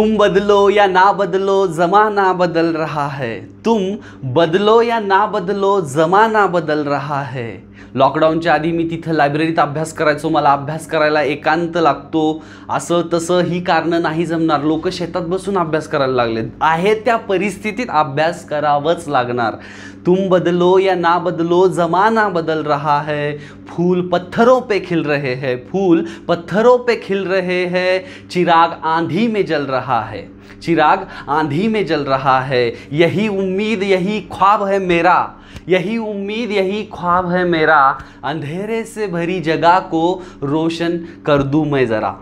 तुम बदलो या ना बदलो जमाना बदल रहा है तुम बदलो या ना बदलो जमाना बदल रहा है लॉकडाऊनच्या आधी मी तिथं लायब्ररीत अभ्यास करायचो मला अभ्यास करायला एकांत लागतो असं तसं ही कारणं नाही जमणार लोक शेतात बसून अभ्यास करायला लागले आहे त्या परिस्थितीत अभ्यास करावंच लागणार तुम बदलो या ना बदलो ज़माना बदल रहा है फूल पत्थरों पे खिल रहे हैं फूल पत्थरों पे खिल रहे हैं चिराग आंधी में जल रहा है चिराग आंधी में जल रहा है यही उम्मीद यही ख्वाब है मेरा यही उम्मीद यही ख्वाब है मेरा अंधेरे से भरी जगह को रोशन कर दूँ मैं ज़रा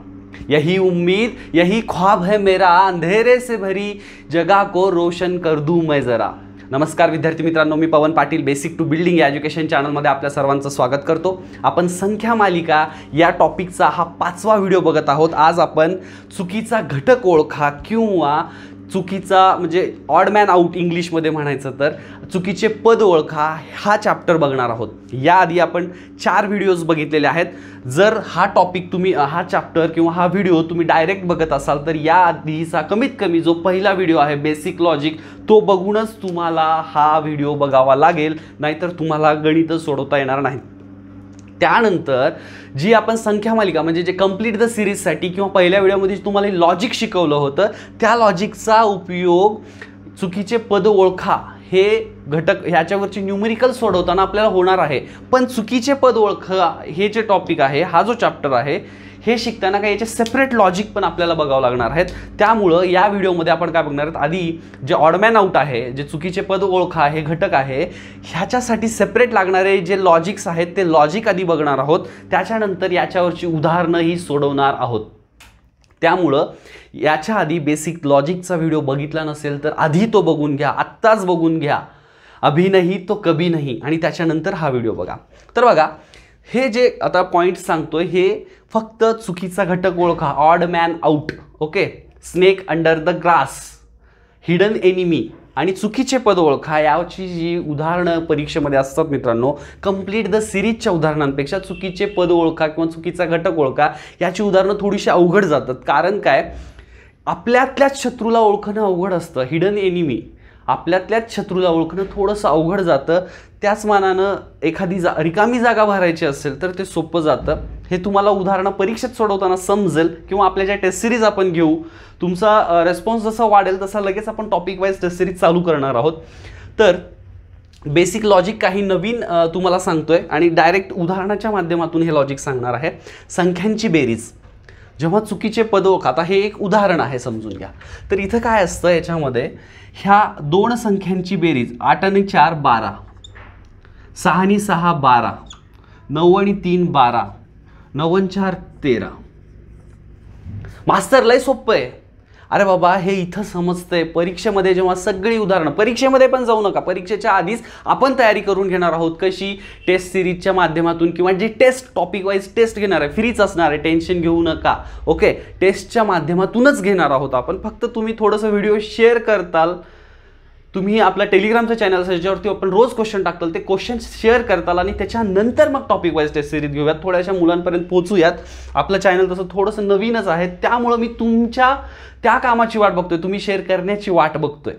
यही उम्मीद यही ख्वाब है मेरा अंधेरे से भरी जगह को रोशन कर दूँ मैं ज़रा नमस्कार विद्यार्थी मित्रांनो मी Pawan Patil basic to building या एज्युकेशन चॅनलमध्ये आपल्या सर्वांचं स्वागत करतो आपण संख्या मालिका या टॉपिकचा हा पाचवा व्हिडिओ बघत आहोत आज आपण चुकीचा घटक ओळखा किंवा चुकीचा म्हणजे ऑडमॅन आऊट इंग्लिशमध्ये म्हणायचं तर चुकीचे पद ओळखा हा चॅप्टर बघणार आहोत याआधी आपण चार व्हिडिओज बघितलेले आहेत जर हा टॉपिक तुम्ही हा चॅप्टर किंवा हा व्हिडिओ तुम्ही डायरेक्ट बघत असाल तर या आधीचा कमीत कमी जो पहिला व्हिडिओ आहे बेसिक लॉजिक तो बघूनच तुम्हाला हा व्हिडिओ बघावा लागेल नाहीतर तुम्हाला गणितच सोडवता येणार नाही त्यानंतर जी आपण संख्या मालिका म्हणजे जे कम्प्लीट द सिरीजसाठी किंवा पहिल्या व्हिडिओमध्ये तुम्हाला लॉजिक शिकवलं होतं त्या लॉजिकचा उपयोग चुकीचे पद ओळखा हे घटक ह्याच्यावरचे न्यूमेरिकल सोडवताना आपल्याला होणार आहे पण चुकीचे पद ओळखा हे जे टॉपिक आहे हा जो चॅप्टर आहे हे शिकताना काय याचे सेपरेट लॉजिक पण आपल्याला बघावं लागणार आहेत त्यामुळं या व्हिडिओमध्ये आपण काय बघणार आहेत आधी जे ऑडमॅन आउट आहे जे चुकीचे पद ओळखा हे घटक आहे ह्याच्यासाठी सेपरेट लागणारे जे लॉजिक्स आहेत ते लॉजिक आधी बघणार आहोत त्याच्यानंतर याच्यावरची उदाहरणं ही सोडवणार आहोत त्यामुळं याच्या आधी बेसिक लॉजिकचा व्हिडिओ बघितला नसेल तर आधी तो बघून घ्या आत्ताच बघून घ्या अभिनही तो कभी नाही आणि त्याच्यानंतर हा व्हिडिओ बघा तर बघा हे जे आता पॉईंट सांगतोय हे फक्त चुकीचा घटक ओळखा odd man out okay snake under the grass hidden enemy आणि चुकीचे पद ओळखा याची जी उदाहरणं परीक्षेमध्ये असतात मित्रांनो कंप्लीट द सिरीजच्या उदाहरणांपेक्षा चुकीचे पद ओळखा किंवा चुकीचा घटक ओळखा याची उदाहरणं थोडीशी अवघड जातात कारण काय आपल्यातल्याच शत्रूला ओळखणं अवघड असतं हिडन एनिमी आपल्यातल्याच शत्रूला ओळखणं थोडंसं अवघड जातं त्याच मानानं एखादी जा रिकामी जागा भरायची असेल तर ते सोपं जातं हे तुम्हाला उदाहरणं परीक्षेत सोडवताना समजेल किंवा आपल्या ज्या टेस्ट सिरीज आपण घेऊ तुमचा रेस्पॉन्स जसा वाढेल तसा लगेच आपण टॉपिक वाईज टेस्ट सिरीज चालू करणार आहोत तर बेसिक लॉजिक काही नवीन तुम्हाला सांगतो आहे आणि डायरेक्ट उदाहरणाच्या माध्यमातून हे लॉजिक सांगणार आहे संख्यांची बेरीज जेव्हा चुकीचे पदोक आता हे एक उदाहरण आहे समजून घ्या तर इथं काय असतं याच्यामध्ये ह्या दोन संख्यांची बेरीज आठ आणि चार बारा सहा आणि सहा बारा नऊ आणि तीन बारा नव्वद चार तेरा मास्तर लय सोपं आहे अरे बाबा हे इथं समजतंय परीक्षेमध्ये जेव्हा सगळी उदाहरणं परीक्षेमध्ये पण जाऊ नका परीक्षेच्या आधीच आपण तयारी करून घेणार आहोत कशी टेस्ट सिरीजच्या माध्यमातून किंवा जी टेस्ट टॉपिक वाईज टेस्ट घेणार आहे फ्रीच असणार आहे टेन्शन घेऊ नका ओके टेस्टच्या माध्यमातूनच घेणार आहोत आपण फक्त तुम्ही थोडंसं व्हिडिओ शेअर करताल तुम्ही आपला टेलिग्रामचं चॅनल असेल ज्याच्यावरती आपण रोज क्वेश्चन टाकताल ते क्वेश्चन शेअर करताल आणि त्याच्यानंतर मग टॉपिक वाईज टेस्ट सिरीज घेऊयात थोड्याशा मुलांपर्यंत पोहोचूयात आपलं चॅनल तसं थोडंसं नवीनच आहे त्यामुळं मी तुमच्या त्या कामाची वाट बघतोय तुम्ही शेअर करण्याची वाट बघतोय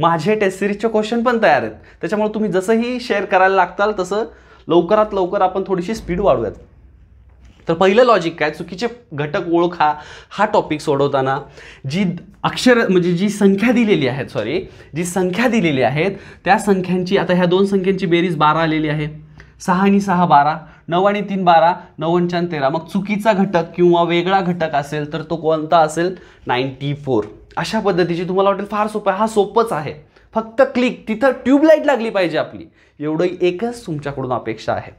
माझे टेस्ट सिरीजचे क्वेश्चन पण तयार आहेत त्याच्यामुळे तुम्ही जसंही शेअर करायला लागताल तसं लवकरात लवकर आपण थोडीशी स्पीड वाढूयात तर पहिलं लॉजिक काय चुकीचे घटक ओळखा हा टॉपिक सोडवताना जी अक्षर म्हणजे जी संख्या दिलेली आहेत सॉरी जी संख्या दिलेली आहेत त्या संख्यांची आता ह्या दोन संख्यांची बेरीज बारा आलेली आहे सहा आणि सहा बारा नऊ आणि तीन बारा नऊ आणि तेरा मग चुकीचा घटक किंवा वेगळा घटक असेल तर तो कोणता असेल नाईन्टी फोर अशा पद्धतीची तुम्हाला वाटेल फार सोपं हा सोपंच आहे फक्त क्लिक तिथं ट्यूबलाईट लागली पाहिजे आपली एवढं एकच तुमच्याकडून अपेक्षा आहे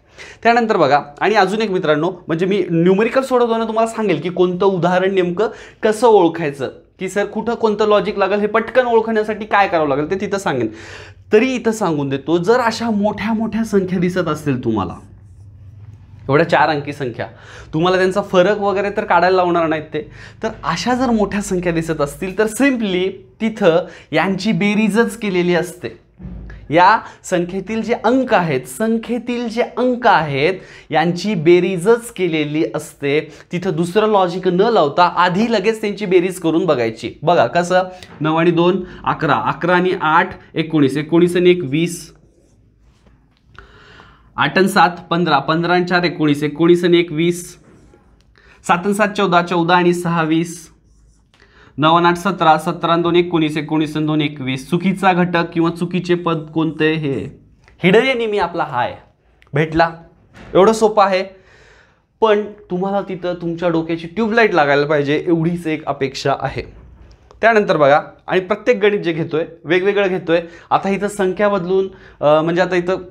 त्यानंतर बघा आणि अजून एक मित्रांनो म्हणजे मी न्यूमेरिकल सोडवताना तुम्हाला सांगेल की कोणतं उदाहरण नेमकं कसं ओळखायचं की सर कुठं कोणतं लॉजिक लागेल हे पटकन ओळखण्यासाठी काय करावं लागेल ते तिथं सांगेन तरी इथं सांगून देतो जर अशा मोठ्या मोठ्या संख्या दिसत असतील तुम्हाला एवढ्या चार अंकी संख्या तुम्हाला त्यांचा फरक वगैरे तर काढायला लावणार नाहीत ते तर अशा जर मोठ्या संख्या दिसत असतील तर सिम्पली तिथं यांची बेरीजच केलेली असते या संख्येतील जे अंक आहेत संख्येतील जे अंक आहेत यांची बेरीजच केलेली असते तिथं दुसरं लॉजिक न लावता आधी लगेच त्यांची बेरीज करून बघायची बघा कसं नऊ आणि दोन अकरा अकरा आणि आठ एकोणीस एकोणीस आणि एक वीस आठ आणि सात पंधरा पंधरा आणि चार एकोणीस एकोणीस आणि एक वीस सात आणि सात चौदा चौदा आणि सहा वीस नऊ आठ सतरा सतरा दोन एकोणीस एकोणीस दोन एकवीस चुकीचा घटक किंवा चुकीचे पद कोणते हे हिडे मी आपला हाय भेटला एवढं सोपं आहे पण तुम्हाला तिथं तुमच्या डोक्याची ट्यूबलाईट लागायला पाहिजे एवढीच एक अपेक्षा आहे त्यानंतर बघा आणि प्रत्येक गणित जे घेतोय वेगवेगळं घेतोय आता इथं संख्या बदलून म्हणजे आता इथं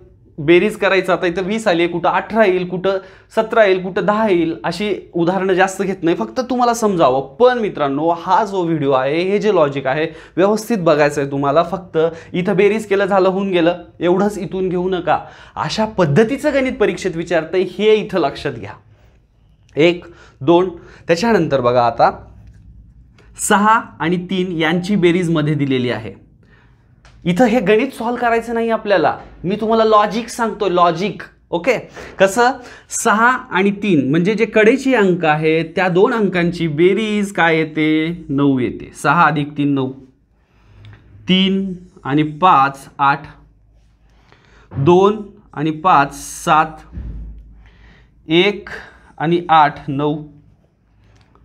बेरीज करायचं आता इथं वीस आली आहे कुठं अठरा येईल कुठं सतरा येईल कुठं दहा येईल अशी उदाहरणं जास्त घेत नाही फक्त तुम्हाला समजावं पण मित्रांनो हा जो व्हिडिओ आहे हे जे लॉजिक आहे व्यवस्थित बघायचं आहे तुम्हाला फक्त इथं बेरीज केलं झालं होऊन गेलं एवढंच इथून घेऊ नका अशा पद्धतीचं गणित परीक्षेत विचारतं हे इथं लक्षात घ्या एक दोन त्याच्यानंतर बघा आता सहा आणि तीन यांची बेरीजमध्ये दिलेली आहे इथं हे गणित सॉल्व्ह करायचं नाही आपल्याला मी तुम्हाला लॉजिक सांगतो लॉजिक ओके कसं सहा आणि तीन म्हणजे जे कडेची अंक आहेत त्या दोन अंकांची बेरीज काय येते नऊ येते सहा अधिक तीन नऊ तीन आणि पाच आठ दोन आणि पाच सात एक आणि आठ नऊ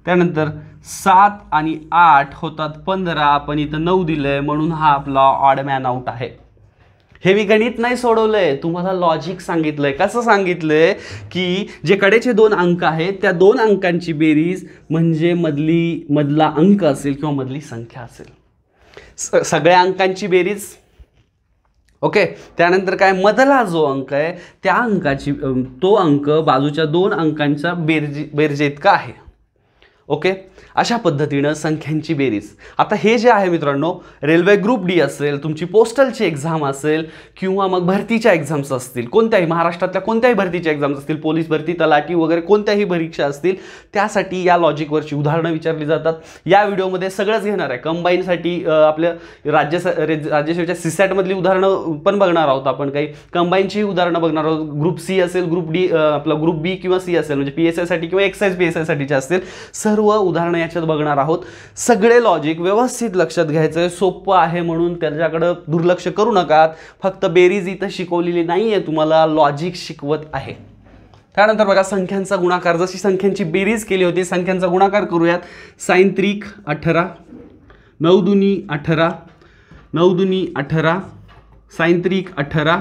त्यानंतर सात आणि आठ होतात पंधरा आपण इथं नऊ दिलं आहे म्हणून हा आपला ऑड मॅन आऊट आहे हे मी गणित नाही सोडवलंय तुम्हाला लॉजिक सांगितलंय कसं सांगितलंय की जे कडेचे दोन अंक आहेत त्या दोन अंकांची बेरीज म्हणजे मधली मधला अंक असेल किंवा मधली संख्या असेल स सगळ्या अंकांची बेरीज ओके त्यानंतर काय मधला जो अंक आहे त्या अंकाची तो अंक बाजूच्या दोन अंकांच्या बेरजे बेरजे इतका आहे ओके अशा पद्धतीनं संख्यांची बेरीज आता हे जे आहे मित्रांनो रेल्वे ग्रुप डी असेल तुमची पोस्टलची एक्झाम असेल किंवा मग भरतीच्या एक्झाम्स असतील कोणत्याही महाराष्ट्रातल्या कोणत्याही भरतीच्या एक्झाम्स असतील पोलीस भरती तलाठी वगैरे कोणत्याही परीक्षा असतील त्यासाठी या लॉजिकवरची उदाहरणं विचारली जातात या व्हिडिओमध्ये सगळंच घेणार आहे कंबाईनसाठी आपल्या राज्य राज्यसेवेच्या सिसॅटमधली उदाहरणं पण बघणार आहोत आपण काही कंबाईनची उदाहरणं बघणार आहोत ग्रुप सी असेल ग्रुप डी आपला ग्रुप बी किंवा सी असेल म्हणजे पी एस आयसाठी किंवा एक्साईज पी एस आयसाठीच्या असतील सर्व उदाहरण उदाहरणं याच्यात बघणार आहोत सगळे लॉजिक व्यवस्थित लक्षात घ्यायचं आहे सोपं आहे म्हणून त्याच्याकडं दुर्लक्ष करू नका फक्त बेरीज इथं शिकवलेली नाही आहे तुम्हाला लॉजिक शिकवत आहे त्यानंतर बघा संख्यांचा गुणाकार जशी संख्यांची बेरीज केली होती संख्यांचा गुणाकार करूयात सायंत्रिक अठरा नऊ दुनी अठरा नऊ दुनी अठरा सायंत्रिक अठरा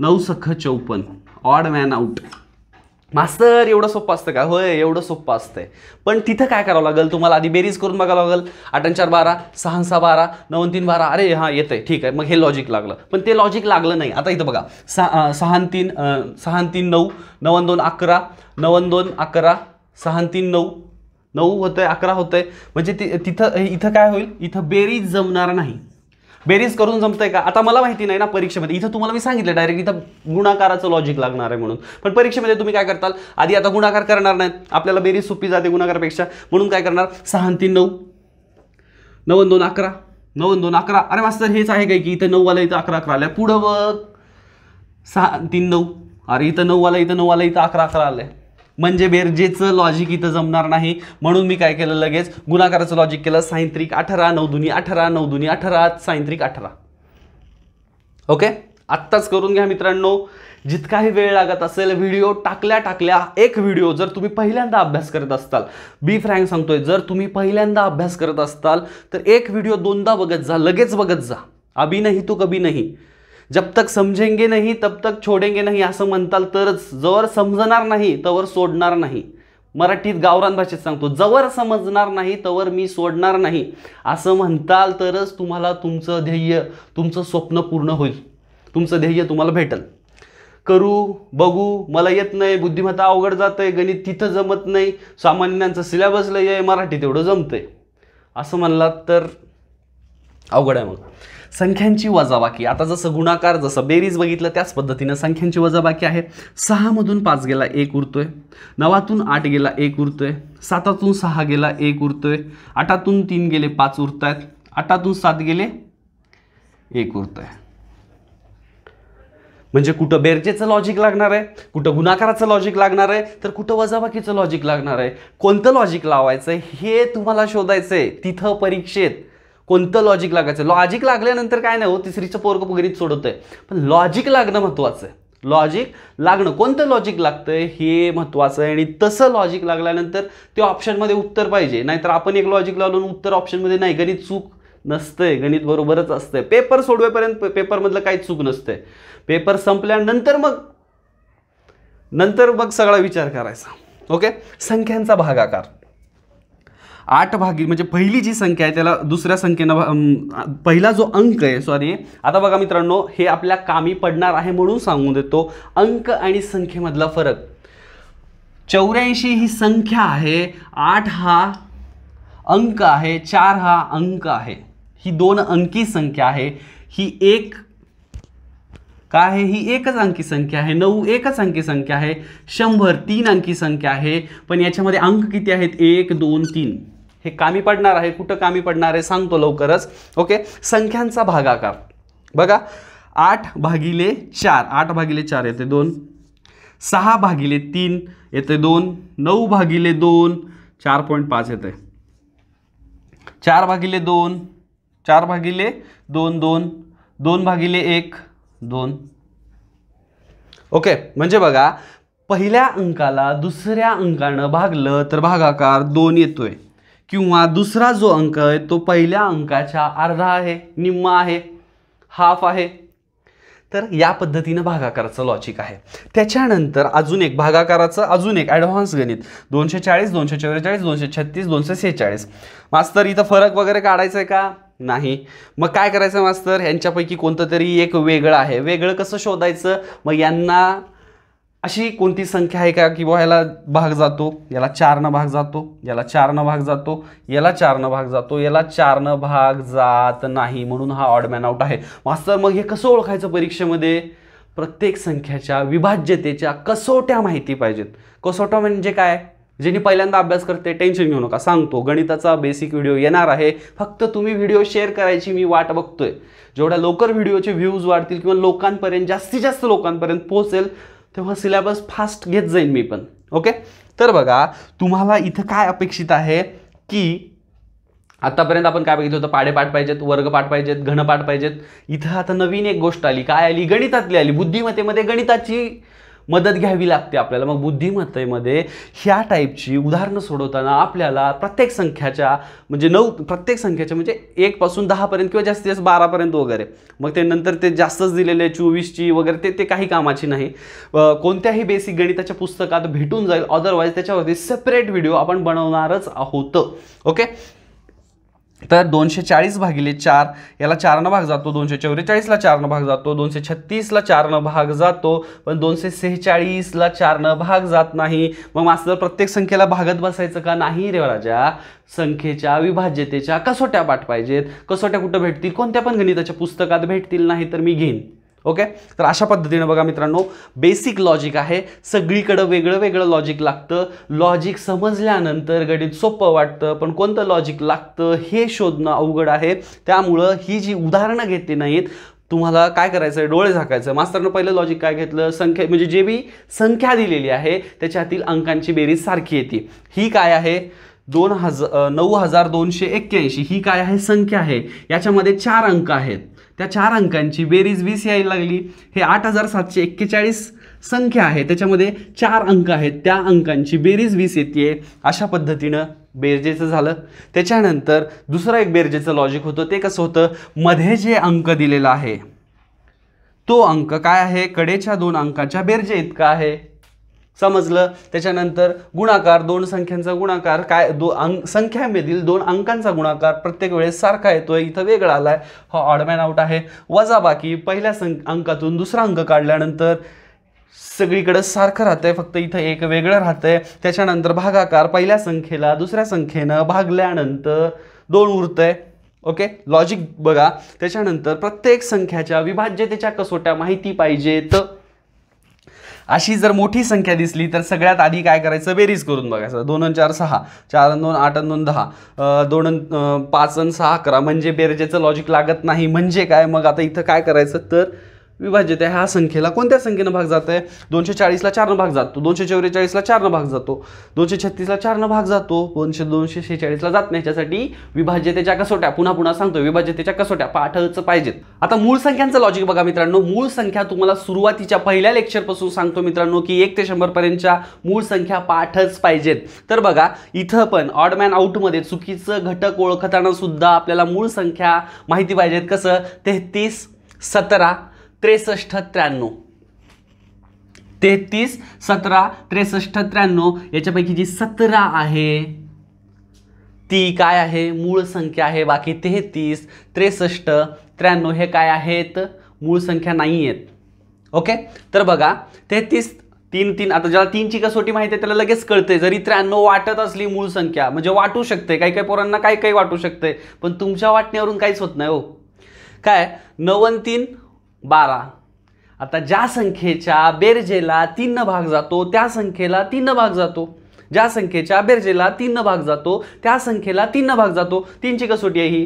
नऊ सख्ख चौपन्न ऑड मॅन आउट मास्तर एवढं सोपं असतं का होय एवढं सोपं असतंय पण तिथं काय करावं लागेल तुम्हाला आधी बेरीज करून बघावं लागेल आठ चार बारा सहा सहा बारा नऊ तीन बारा अरे हां येतं आहे ठीक आहे मग हे लॉजिक लागलं पण ते लॉजिक लागलं नाही आता इथं बघा सहा सहा तीन सहा तीन नऊ नवन दोन अकरा नवन दोन अकरा सहा तीन नऊ नऊ होतं आहे अकरा होतं आहे म्हणजे ति तिथं इथं काय होईल इथं बेरीज जमणार नाही बेरीज करून आहे का आता मला माहिती नाही ना परीक्षेमध्ये इथं तुम्हाला मी सांगितलं डायरेक्ट इथं गुणाकाराचं लॉजिक लागणार आहे म्हणून पण परीक्षेमध्ये तुम्ही काय करताल आधी आता गुणाकार करणार नाहीत आपल्याला बेरीज सोपी जाते गुणाकारपेक्षा म्हणून काय करणार सहा तीन नऊ नऊ दोन अकरा नऊ दोन अकरा अरे मास्तर हेच आहे काय की इथं नऊवाला इथं अकरा अकरा आल्या पुढं बघ सहा तीन नऊ अरे इथं नऊवाला इथं नऊवाला इथं अकरा अकरा आलं म्हणजे बेरजेचं लॉजिक इथं जमणार नाही म्हणून मी काय केलं लगेच गुणाकाराचं लॉजिक केलं सायंत्रिक अठरा नऊ दुनी अठरा नऊ दुनी अठरा सायंत्रिक अठरा ओके आत्ताच करून घ्या मित्रांनो जितकाही वेळ लागत असेल व्हिडिओ टाकल्या टाकल्या एक व्हिडिओ जर तुम्ही पहिल्यांदा अभ्यास करत असताल बी फ्रँक सांगतोय जर तुम्ही पहिल्यांदा अभ्यास करत असताल तर एक व्हिडिओ दोनदा बघत जा लगेच बघत जा अभी नाही तू कभी नाही जब तक समजेंगे नाही तब तक छोडेंगे नाही असं म्हणताल तरच जवर समजणार नाही तवर सोडणार नाही मराठीत गावरान भाषेत सांगतो जवळ समजणार नाही तवर मी सोडणार नाही असं म्हणताल तरच तुम्हाला तुमचं ध्येय तुमचं स्वप्न पूर्ण होईल तुमचं ध्येय तुम्हाला भेटेल करू बघू मला येत नाही बुद्धिमत्ता अवघड जात आहे गणित तिथं जमत नाही सामान्यांचं सिलेबस लय आहे मराठी तेवढं जमतं असं म्हणलात तर अवघड आहे मग संख्यांची वजाबाकी आता जसं गुणाकार जसं बेरीज बघितलं त्याच पद्धतीनं संख्यांची वजाबाकी आहे सहामधून पाच गेला एक उरतोय नवातून आठ गेला एक उरतोय सातातून सहा गेला एक उरतोय आठातून तीन गेले पाच आहेत आठातून सात गेले एक आहे म्हणजे कुठं बेरजेचं लॉजिक लागणार आहे कुठं गुणाकाराचं लॉजिक लागणार आहे तर कुठं वजाबाकीचं लॉजिक लागणार आहे कोणतं लॉजिक लावायचं हे तुम्हाला शोधायचं आहे तिथं परीक्षेत कोणतं लॉजिक लागायचं लॉजिक लागल्यानंतर काय नाही हो तिसरीचं पोरग वगैरे सोडवतंय पण लॉजिक लागणं महत्त्वाचं आहे लॉजिक लागणं कोणतं लॉजिक लागतं हे महत्त्वाचं आहे आणि तसं लॉजिक लागल्यानंतर ते ऑप्शनमध्ये उत्तर पाहिजे नाहीतर आपण एक लॉजिक लावून उत्तर ऑप्शनमध्ये नाही गणित चूक नसतंय गणित बरोबरच असतंय पेपर सोडवेपर्यंत पेपरमधलं काही चूक नसतंय पेपर संपल्यानंतर मग नंतर मग सगळा विचार करायचा ओके संख्यांचा भागाकार आठ भागी म्हणजे पहिली जी संख्या आहे त्याला दुसऱ्या संख्येनं पहिला जो अंक आहे सॉरी आता बघा मित्रांनो हे आपल्या कामी पडणार आहे म्हणून सांगू देतो अंक आणि संख्येमधला फरक चौऱ्याऐंशी ही संख्या आहे आठ हा अंक आहे चार हा अंक आहे ही दोन अंकी संख्या आहे ही एक का आहे ही एकच अंकी संख्या आहे नऊ एकच अंकी संख्या आहे शंभर तीन अंकी संख्या आहे पण याच्यामध्ये अंक किती आहेत एक दोन तीन हे कामी पडणार आहे कुठं कामी पडणार आहे सांगतो लवकरच ओके संख्यांचा भागाकार बघा आठ भागिले चार आठ भागिले चार येते दोन सहा भागिले तीन येते दोन नऊ भागिले दोन चार पॉईंट पाच येते चार भागिले दोन चार भागिले दोन दोन दोन भागिले एक दोन ओके म्हणजे बघा पहिल्या अंकाला दुसऱ्या अंकानं भागलं तर भागाकार दोन येतोय किंवा दुसरा जो अंक आहे तो पहिल्या अंकाच्या अर्धा आहे निम्मा आहे हाफ आहे तर या पद्धतीनं भागाकाराचं लॉजिक आहे त्याच्यानंतर अजून एक भागाकाराचं अजून एक ॲडव्हान्स गणित दोनशे चाळीस दोनशे चव्वेचाळीस दोनशे छत्तीस दोनशे सेहेचाळीस मास्तर इथं फरक वगैरे काढायचा आहे का नाही मग काय करायचं मास्तर यांच्यापैकी कोणतं तरी एक वेगळं आहे वेगळं कसं शोधायचं मग यांना अशी कोणती संख्या आहे का किंवा याला भाग जातो याला चारनं भाग जातो याला न भाग जातो याला न भाग जातो याला चारनं भाग जात नाही म्हणून हा ऑडमॅन आउट आहे मास्तर मग हे कसं ओळखायचं परीक्षेमध्ये प्रत्येक संख्याच्या विभाज्यतेच्या कसोट्या माहिती पाहिजेत कसोट्या म्हणजे काय ज्यांनी पहिल्यांदा अभ्यास करते टेन्शन घेऊ नका सांगतो गणिताचा बेसिक व्हिडिओ येणार आहे फक्त तुम्ही व्हिडिओ शेअर करायची मी वाट बघतोय जेवढ्या लवकर व्हिडिओचे व्ह्यूज वाढतील किंवा लोकांपर्यंत जास्तीत जास्त लोकांपर्यंत पोहोचेल तेव्हा सिलेबस फास्ट घेत जाईन मी पण ओके तर बघा तुम्हाला इथं काय अपेक्षित आहे की आतापर्यंत आपण काय बघितलं होतं पाठ पाहिजेत वर्ग पाठ पाहिजेत पाठ पाहिजेत इथं आता नवीन एक गोष्ट आली काय आली गणितातली आली बुद्धिमत्तेमध्ये गणिताची मदत घ्यावी लागते आपल्याला मग बुद्धिमत्तेमध्ये ह्या टाईपची उदाहरणं सोडवताना आपल्याला प्रत्येक संख्याच्या म्हणजे नऊ प्रत्येक संख्याच्या म्हणजे एकपासून दहापर्यंत किंवा जास्तीत जास्त बारापर्यंत वगैरे मग ते नंतर ते जास्तच दिलेले चोवीसची वगैरे ते ते काही कामाची नाही कोणत्याही बेसिक गणिताच्या पुस्तकात भेटून जाईल अदरवाईज त्याच्यावरती सेपरेट व्हिडिओ आपण बनवणारच आहोत ओके तर दोनशे चाळीस भागिले चार याला चारनं भाग जातो दोनशे चौवेचाळीसला चारनं भाग जातो दोनशे छत्तीसला चारनं भाग जातो पण दोनशे सेहेचाळीसला चारनं भाग जात नाही मग मास्तर प्रत्येक संख्येला भागत बसायचं का नाही रे राजा संख्येच्या विभाज्यतेच्या कसोट्या पाठ पाहिजेत कसोट्या कुठं भेटतील कोणत्या पण गणिताच्या पुस्तकात भेटतील नाही तर मी घेईन ओके तर अशा पद्धतीनं बघा मित्रांनो बेसिक लॉजिक आहे सगळीकडं वेगळं वेगळं लॉजिक लागतं लॉजिक समजल्यानंतर गणित सोपं वाटतं पण कोणतं लॉजिक लागतं हे शोधणं अवघड आहे त्यामुळं ही जी उदाहरणं घेतली नाहीत तुम्हाला काय करायचं आहे डोळे झाकायचं मास्तरनं पहिलं लॉजिक काय घेतलं संख्या म्हणजे जे बी संख्या दिलेली आहे त्याच्यातील अंकांची बेरीज सारखी येते ही काय आहे दोन हजार नऊ हजार दोनशे एक्क्याऐंशी ही काय आहे संख्या आहे याच्यामध्ये चार अंक आहेत त्या चार अंकांची बेरीज वीस यायला लागली हे आठ हजार सातशे एक्केचाळीस संख्या आहे त्याच्यामध्ये चार अंक आहेत त्या अंकांची बेरीज वीस येते अशा पद्धतीनं बेरजेचं झालं त्याच्यानंतर दुसरं एक बेरजेचं लॉजिक होतं ते कसं होतं मध्ये जे अंक दिलेला आहे तो अंक काय आहे कडेच्या दोन अंकाच्या बेरजे इतका आहे समजलं त्याच्यानंतर गुणाकार दोन संख्यांचा गुणाकार काय दो अं संख्यामधील दोन अंकांचा गुणाकार प्रत्येक वेळेस सारखा येतोय इथं वेगळा आला आहे हा ऑडमॅन आउट आहे वजाबाकी पहिल्या सं अंकातून दुसरा अंक काढल्यानंतर सगळीकडं सारखं राहतंय फक्त इथं एक वेगळं राहतंय त्याच्यानंतर भागाकार पहिल्या संख्येला दुसऱ्या संख्येनं भागल्यानंतर दोन उरतंय ओके लॉजिक बघा त्याच्यानंतर प्रत्येक संख्याच्या विभाज्यतेच्या कसोट्या माहिती पाहिजेत अशी जर मोठी संख्या दिसली तर सगळ्यात आधी काय करायचं बेरीज करून बघायचं दोन चार सहा चार दोन आठ दोन दहा दोन पाच आणि सहा अकरा म्हणजे बेरजेचं लॉजिक लागत नाही म्हणजे काय मग आता इथं काय करायचं तर विभाजित आहे ह्या संख्येला कोणत्या संख्येनं भाग जात आहे दोनशे चाळीसला चारनं भाग जातो दोनशे चौवेचाळीसला चारनं भाग जातो दोनशे छत्तीसला चारनं भाग जातो दोनशे दोनशे शेहेचाळीसला जात नाही ह्याच्यासाठी विभाज्यतेच्या कसोट्या पुन्हा पुन्हा सांगतो विभाज्यतेच्या कसोट्या पाठच पाहिजेत आता मूळ संख्यांचं लॉजिक बघा मित्रांनो मूळ संख्या तुम्हाला सुरुवातीच्या पहिल्या लेक्चरपासून सांगतो मित्रांनो की एक ते शंभरपर्यंतच्या मूळ संख्या पाठच पाहिजेत तर बघा इथं पण ऑडमॅन आउटमध्ये चुकीचं घटक ओळखताना सुद्धा आपल्याला मूळ संख्या माहिती पाहिजेत कसं तेहतीस सतरा त्रेसष्ट त्र्याण्णव तेहतीस सतरा त्रेसष्ट त्र्याण्णव याच्यापैकी जी सतरा आहे ती काय आहे मूळ संख्या आहे बाकी तेहतीस त्रेसष्ट त्र्याण्णव हे काय आहेत मूळ संख्या नाही आहेत ओके तर बघा तेहतीस तीन तीन आता ज्याला तीनची कसोटी माहिती आहे त्याला लगेच कळते जरी त्र्याण्णव वाटत असली मूळ संख्या म्हणजे वाटू शकते काही काही पोरांना काही काही वाटू शकते पण तुमच्या वाटण्यावरून काहीच होत नाही हो काय नवन तीन बारा आता ज्या संख्येच्या बेरजेला तीन भाग जातो त्या संख्येला तीन भाग जातो ज्या संख्येच्या बेरजेला तीन भाग जातो त्या संख्येला तीन भाग जातो तीनची कसोटी आहे ही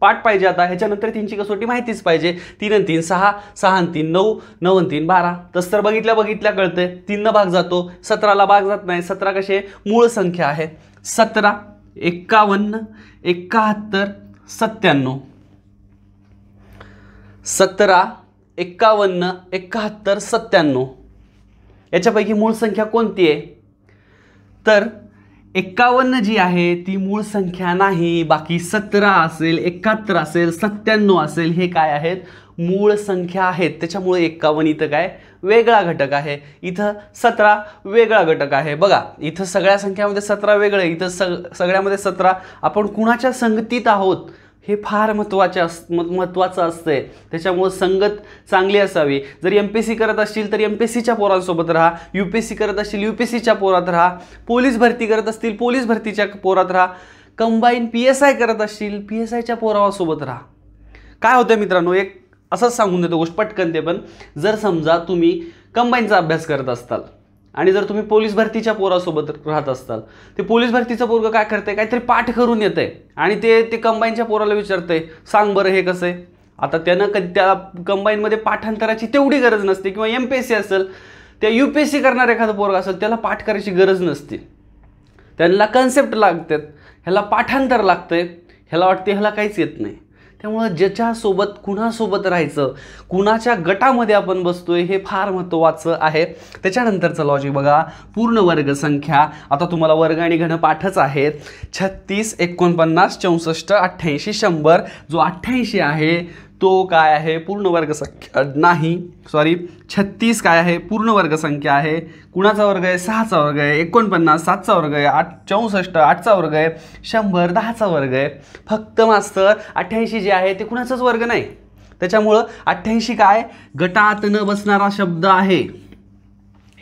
पाठ पाहिजे आता ह्याच्यानंतर तीनची कसोटी माहितीच पाहिजे तीन आणि तीन सहा सहा आणि तीन नऊ नऊ आणि तीन बारा तस तर बघितल्या बघितल्या कळतंय तीन भाग जातो सतराला भाग जात नाही सतरा कसे मूळ संख्या आहे सतरा एक्कावन्न एक्काहत्तर सत्त्याण्णव सतरा एक्कावन्न एकाहत्तर सत्त्याण्णव याच्यापैकी मूळ संख्या कोणती आहे तर एक्कावन्न जी आहे ती मूळ संख्या नाही बाकी सतरा असेल एकाहत्तर असेल सत्त्याण्णव असेल हे काय आहेत मूळ संख्या आहेत त्याच्यामुळे एक्कावन्न इथं काय वेगळा घटक आहे इथं सतरा वेगळा घटक आहे बघा इथं सगळ्या संख्यामध्ये सतरा आहे इथं सग सगळ्यामध्ये सतरा आपण कुणाच्या संगतीत आहोत हे फार महत्त्वाचे अस महत्त्वाचं असतं त्याच्यामुळं संगत चांगली असावी जर एम पी सी करत असतील तर एम पी सीच्या पोरांसोबत राहा यू पी सी करत असतील यू पी सीच्या पोरात राहा पोलीस भरती करत असतील पोलीस भरतीच्या पोरात राहा कंबाईन पी एस आय करत असतील पी एस आयच्या पोरावासोबत राहा काय होतं मित्रांनो एक असंच सांगून देतो गोष्ट पटकन ते पण जर समजा तुम्ही कंबाईनचा अभ्यास करत असताल आणि जर तुम्ही पोलीस भरतीच्या पोरासोबत राहत असताल ते पोलीस भरतीचा पोरग काय आहे काहीतरी पाठ करून आहे आणि ते ते कंबाईनच्या पोराला विचारतंय सांग बरं हे कसं आहे आता त्यानं क त्या कंबाईनमध्ये पाठांतराची तेवढी गरज नसते किंवा एम पी एस सी असेल त्या यू पी एस सी करणारा एखादा पोरग असेल त्याला पाठ करायची गरज नसते त्यांना कन्सेप्ट लागतात ह्याला पाठांतर लागतं ह्याला वाटते ह्याला काहीच येत नाही त्यामुळं ज्याच्यासोबत कुणासोबत राहायचं कुणाच्या गटामध्ये आपण बसतोय हे फार महत्त्वाचं आहे त्याच्यानंतरचं लॉजिक बघा पूर्ण वर्ग संख्या आता तुम्हाला वर्ग आणि घन पाठच आहेत छत्तीस एकोणपन्नास चौसष्ट अठ्ठ्याऐंशी शंभर जो अठ्ठ्याऐंशी आहे तो काय आहे पूर्ण वर्ग संख्या नाही सॉरी छत्तीस काय आहे पूर्ण वर्गसंख्या आहे कुणाचा वर्ग आहे सहाचा वर्ग आहे एकोणपन्नास सातचा वर्ग आहे आठ चौसष्ट आठचा वर्ग आहे शंभर दहाचा वर्ग आहे फक्त मास्तर अठ्ठ्याऐंशी जे आहे ते कुणाचाच वर्ग नाही त्याच्यामुळं अठ्ठ्याऐंशी काय गटात न बसणारा शब्द आहे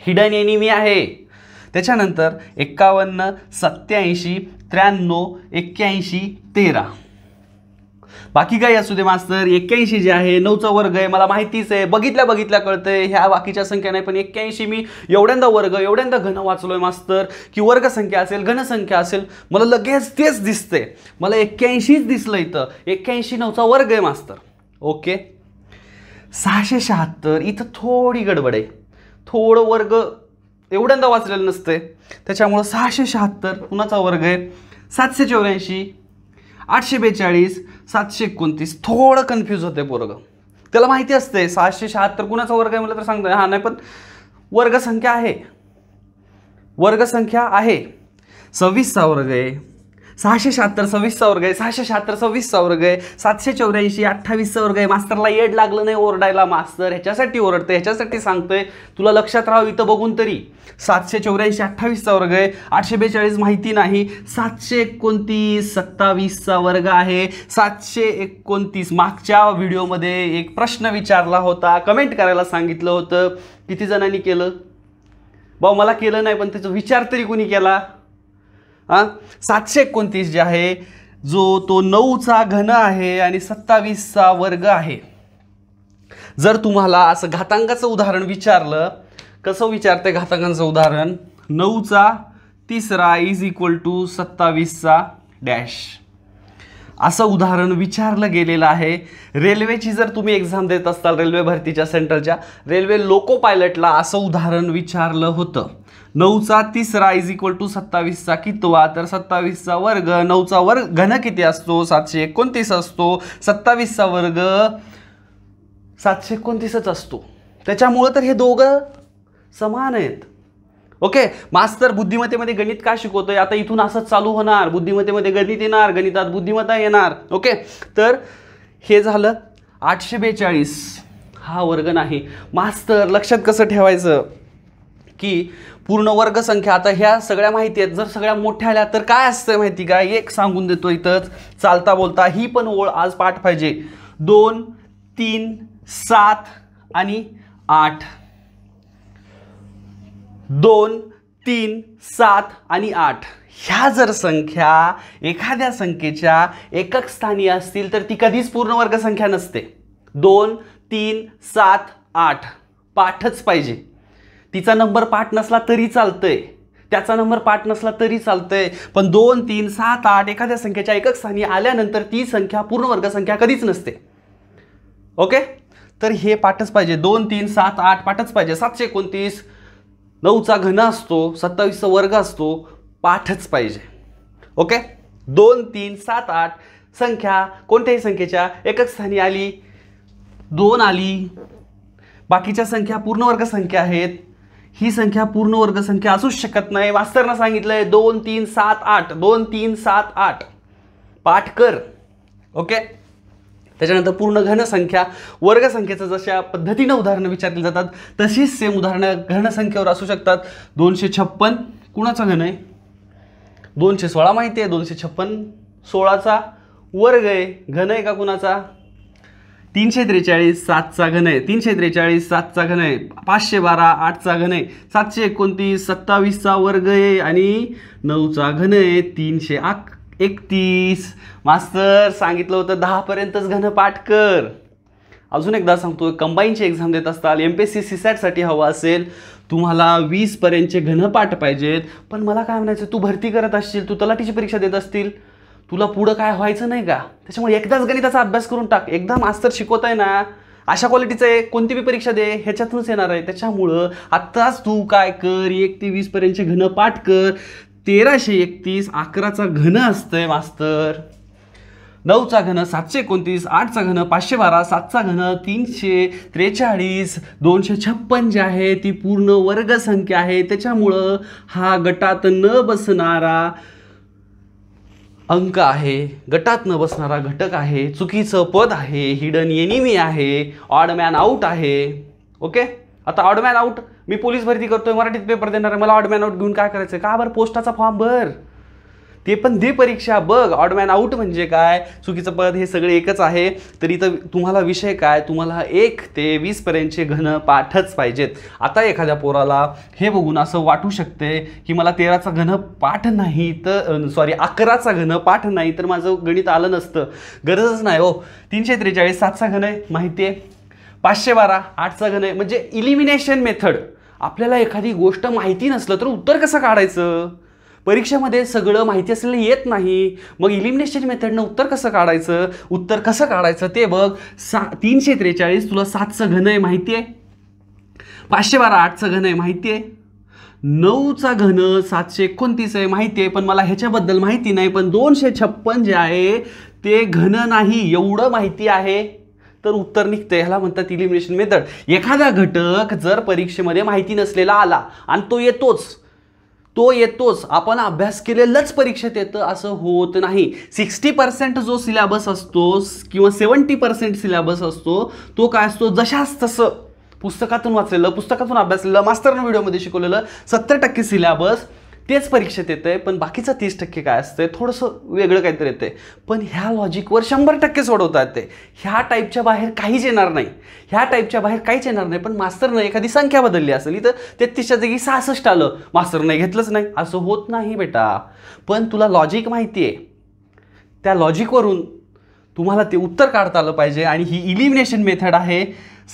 हिडन एनिमी आहे त्याच्यानंतर एक्कावन्न सत्याऐंशी त्र्याण्णव एक्क्याऐंशी तेरा बाकी काय असू दे मास्तर एक्क्याऐंशी जे आहे नऊचा वर्ग आहे मला माहितीच आहे बघितल्या बघितल्या कळतंय ह्या बाकीच्या संख्या नाही पण एक्क्याऐंशी मी एवढ्यांदा वर्ग एवढ्यांदा घन वाचलोय मास्तर की वर्गसंख्या असेल घनसंख्या असेल मला लगेच तेच दिसतंय मला एक्क्याऐंशीच दिसलं इथं एक्क्याऐंशी नऊचा वर्ग आहे मास्तर ओके सहाशे शहात्तर इथं थोडी गडबड आहे थोडं वर्ग एवढ्यांदा वाचलेलं नसते त्याच्यामुळं सहाशे शहात्तर कुणाचा वर्ग आहे सातशे चौऱ्याऐंशी आठशे बेचाळीस सातशे एकोणतीस थोडं कन्फ्यूज होते पोरगं त्याला माहिती असते सहाशे शहात्तर कुणाचा वर्ग आहे मला तर सांगतो हा नाही पण वर्गसंख्या आहे वर्गसंख्या आहे सव्वीसचा वर्ग आहे सहाशे शहात्तर सव्वीसचा वर्ग आहे सहाशे शहात्तर सव्वीसचा वर्ग आहे सातशे चौऱ्याऐंशी अठ्ठावीसचा वर्ग आहे मास्तरला एड लागलं नाही ओरडायला मास्तर ह्याच्यासाठी ओरडतं ह्याच्यासाठी सांगतोय तुला लक्षात राहावं इथं बघून तरी सातशे चौऱ्याऐंशी अठ्ठावीसचा वर्ग आहे आठशे बेचाळीस माहिती नाही सातशे एकोणतीस सत्तावीसचा वर्ग आहे सातशे एकोणतीस मागच्या व्हिडिओमध्ये एक प्रश्न विचारला होता कमेंट करायला सांगितलं होतं किती जणांनी केलं भाऊ मला केलं नाही पण त्याचा विचार तरी कुणी केला हां सातशे एकोणतीस जे आहे जो तो नऊचा घन आहे आणि सत्तावीसचा वर्ग आहे जर तुम्हाला असं घातांकाचं उदाहरण विचारलं कसं विचारते घातांकांचं उदाहरण नऊचा तिसरा इज इक्वल टू सत्तावीसचा डॅश असं उदाहरण विचारलं गेलेलं आहे रेल्वेची जर तुम्ही एक्झाम देत असाल रेल्वे भरतीच्या सेंटरच्या रेल्वे लोको पायलटला असं उदाहरण विचारलं होतं नऊचा तिसरा इज इक्वल टू सत्तावीसचा कितवा तर सत्तावीसचा वर्ग नऊचा वर्ग घन किती असतो सातशे एकोणतीस असतो सत्तावीसचा वर्ग सातशे एकोणतीसच असतो त्याच्यामुळं तर हे दोघं समान आहेत ओके मास्तर बुद्धिमत्तेमध्ये गणित का शिकवतोय आता इथून असंच चालू होणार बुद्धिमत्तेमध्ये गणित येणार गणितात बुद्धिमत्ता येणार ओके तर हे झालं आठशे बेचाळीस हा वर्ग नाही मास्तर लक्षात कसं ठेवायचं की पूर्ण वर्ग संख्या आता ह्या सगळ्या माहिती आहेत जर सगळ्या मोठ्या आल्या तर काय असतं माहिती का एक सांगून देतो इथंच चालता बोलता ही पण ओळ आज पाठ पाहिजे दोन तीन सात आणि आठ दोन तीन सात आणि आठ ह्या जर संख्या एखाद्या संख्येच्या एकक स्थानी असतील तर ती कधीच पूर्ण वर्ग संख्या नसते दोन तीन सात आठ पाठच पाहिजे तिचा नंबर पाठ नसला तरी चालतंय त्याचा नंबर पाठ नसला तरी चालतंय पण दोन तीन सात आठ एखाद्या संख्येच्या एकक स्थानी आल्यानंतर ती संख्या पूर्ण वर्गसंख्या कधीच नसते ओके तर हे पाठच पाहिजे दोन तीन सात आठ पाठच पाहिजे सातशे एकोणतीस नऊचा घन असतो सत्तावीसचा वर्ग असतो पाठच पाहिजे ओके दोन तीन सात आठ संख्या कोणत्याही संख्येच्या एकक स्थानी आली दोन आली बाकीच्या संख्या पूर्ण वर्ग संख्या आहेत ही संख्या पूर्ण वर्ग संख्या असूच शकत नाही मास्तरनं सांगितलंय दोन तीन सात आठ दोन तीन सात आठ पाठ कर ओके त्याच्यानंतर पूर्ण घनसंख्या वर्गसंख्येचं जशा पद्धतीनं उदाहरणं विचारली जातात तशीच सेम उदाहरणं घनसंख्येवर असू शकतात दोनशे छप्पन कुणाचा घन आहे दोनशे सोळा माहिती आहे दोनशे छप्पन सोळाचा वर्ग आहे घन आहे का कुणाचा तीनशे त्रेचाळीस सातचा घन आहे तीनशे त्रेचाळीस सातचा घन आहे पाचशे बारा आठचा घन आहे सातशे एकोणतीस सत्तावीसचा वर्ग आहे आणि नऊचा घन आहे तीनशे आक एकतीस मास्तर सांगितलं होतं दहापर्यंतच घन पाठ कर अजून एकदा सांगतो कंबाईनची एक्झाम देत असताल एम पी एस सी सीसॅटसाठी हवा असेल तुम्हाला वीसपर्यंतचे घनपाठ पाहिजेत पण मला काय म्हणायचं तू भरती करत असशील तू तलाठीची परीक्षा देत असतील तुला पुढं काय व्हायचं नाही का त्याच्यामुळे एकदाच गणिताचा अभ्यास करून टाक एकदा मास्तर शिकवत आहे ना अशा क्वालिटीचं आहे कोणती बी परीक्षा दे ह्याच्यातूनच येणार आहे त्याच्यामुळं आत्ताच तू काय कर एक ते वीसपर्यंतचे घन पाठ कर तेराशे एकतीस अकराचा घन असतंय मास्तर नऊचा घन सातशे एकोणतीस आठचा घन पाचशे बारा सातचा घन तीनशे त्रेचाळीस दोनशे छप्पन जे आहे ती पूर्ण वर्गसंख्या आहे त्याच्यामुळं हा गटात न बसणारा अंक आहे गटात न बसणारा घटक आहे चुकीचं पद आहे हिडन एनिमी आहे ऑडमॅन आऊट आहे ओके आता ऑडमॅन आऊट मी पोलीस भरती करतोय मराठीत पेपर देणार आहे मला ऑडमॅन आऊट घेऊन काय करायचं का बरं पोस्टाचा फॉर्म भर ते पण दे परीक्षा बघ ऑडमॅन आऊट म्हणजे काय चुकीचं पद हे सगळे एकच आहे तरी तर तुम्हाला विषय काय तुम्हाला एक ते पर्यंतचे घन पाठच पाहिजेत आता एखाद्या पोराला हे बघून असं वाटू शकते की मला तेराचा घन पाठ नाही तर सॉरी अकराचा घन पाठ नाही तर माझं गणित आलं नसतं गरजच नाही हो तीनशे त्रेचाळीस सातचा घन आहे माहिती आहे पाचशे बारा आठचा घन आहे म्हणजे इलिमिनेशन मेथड आपल्याला एखादी गोष्ट माहिती नसलं तर उत्तर कसं काढायचं परीक्षेमध्ये सगळं माहिती असलेलं येत नाही मग इलिमिनेशन मेथडनं उत्तर कसं काढायचं उत्तर कसं काढायचं ते बघ सा तीनशे त्रेचाळीस तुला सातचं घन आहे माहिती आहे पाचशे बारा आठचं घन आहे माहिती आहे नऊचा घन सातशे एकोणतीस आहे माहिती आहे पण मला ह्याच्याबद्दल माहिती नाही पण दोनशे छप्पन जे आहे ते घन नाही एवढं माहिती आहे तर उत्तर निघतं ह्याला म्हणतात इलिमिनेशन मेथड एखादा घटक जर परीक्षेमध्ये माहिती नसलेला आला आणि तो येतोच तो येतोच आपण अभ्यास केलेलंच परीक्षेत येतं असं होत नाही सिक्स्टी पर्सेंट जो सिलेबस असतो किंवा सेवन्टी पर्सेंट सिलेबस असतो तो काय असतो जशाच तसं पुस्तकातून वाचलेलं पुस्तकातून अभ्यासलेलं मास्तरनं व्हिडिओमध्ये शिकवलेलं सत्तर टक्के सिलेबस तेच परीक्षेत येतं आहे पण बाकीचं तीस टक्के काय असतं थोडंसं वेगळं काहीतरी येतं आहे पण ह्या लॉजिकवर शंभर टक्के सोडवता येते ह्या टाईपच्या बाहेर काहीच येणार नाही ह्या टाईपच्या बाहेर काहीच येणार नाही पण मास्तरनं एखादी संख्या बदलली असेल इथं तेहतीसच्या जागी सहासष्ट आलं मास्तरनं घेतलंच नाही असं होत नाही बेटा पण तुला लॉजिक माहिती आहे त्या लॉजिकवरून तुम्हाला ते उत्तर काढता आलं पाहिजे आणि ही इलिमिनेशन मेथड आहे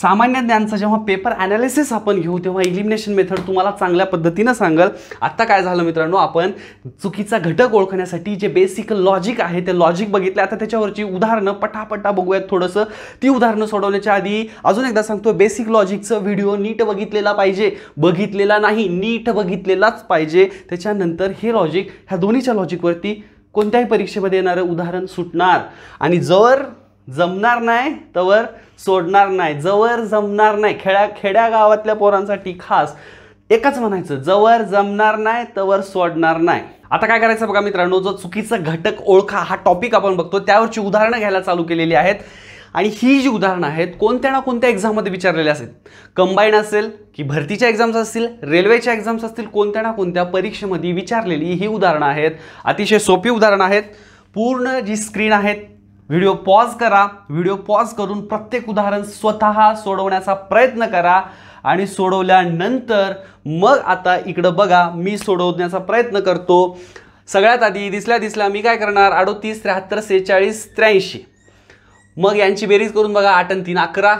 सामान्य ज्ञानचं जेव्हा पेपर ॲनालिसिस आपण घेऊ तेव्हा इलिमिनेशन मेथड तुम्हाला चांगल्या पद्धतीनं सांगाल आत्ता काय झालं मित्रांनो आपण चुकीचा घटक ओळखण्यासाठी जे बेसिक लॉजिक आहे ते लॉजिक बघितलं आता त्याच्यावरची उदाहरणं पटापटा बघूयात थोडंसं ती उदाहरणं सोडवण्याच्या आधी अजून एकदा सांगतो बेसिक लॉजिकचं व्हिडिओ नीट बघितलेला पाहिजे बघितलेला नाही नीट बघितलेलाच पाहिजे त्याच्यानंतर हे लॉजिक ह्या दोन्हीच्या लॉजिकवरती कोणत्याही परीक्षेमध्ये येणारं उदाहरण सुटणार आणि जर जमणार नाही तर सोडणार नाही जवळ जमणार नाही खेड्या खेड्या गावातल्या पोरांसाठी खास एकच म्हणायचं जवळ जमणार नाही तवर सोडणार नाही आता काय करायचं बघा मित्रांनो जो चुकीचा घटक ओळखा हा टॉपिक आपण बघतो त्यावरची उदाहरणं घ्यायला चालू केलेली आहेत आणि ही जी उदाहरणं आहेत कोणत्या ना कोणत्या एक्झाममध्ये विचारलेल्या असेल कंबाईन असेल की भरतीच्या एक्झाम्स असतील रेल्वेच्या एक्झाम्स असतील कोणत्या ना कोणत्या परीक्षेमध्ये विचारलेली ही उदाहरणं आहेत अतिशय सोपी उदाहरणं आहेत पूर्ण जी स्क्रीन आहेत व्हिडिओ पॉज करा व्हिडिओ पॉज करून प्रत्येक उदाहरण स्वतः सोडवण्याचा प्रयत्न करा आणि सोडवल्यानंतर मग आता इकडं बघा मी सोडवण्याचा प्रयत्न करतो सगळ्यात आधी दिसल्या दिसल्या मी काय करणार अडोतीस त्र्याहत्तर सेहेचाळीस त्र्याऐंशी मग यांची बेरीज करून बघा आठ आणि तीन अकरा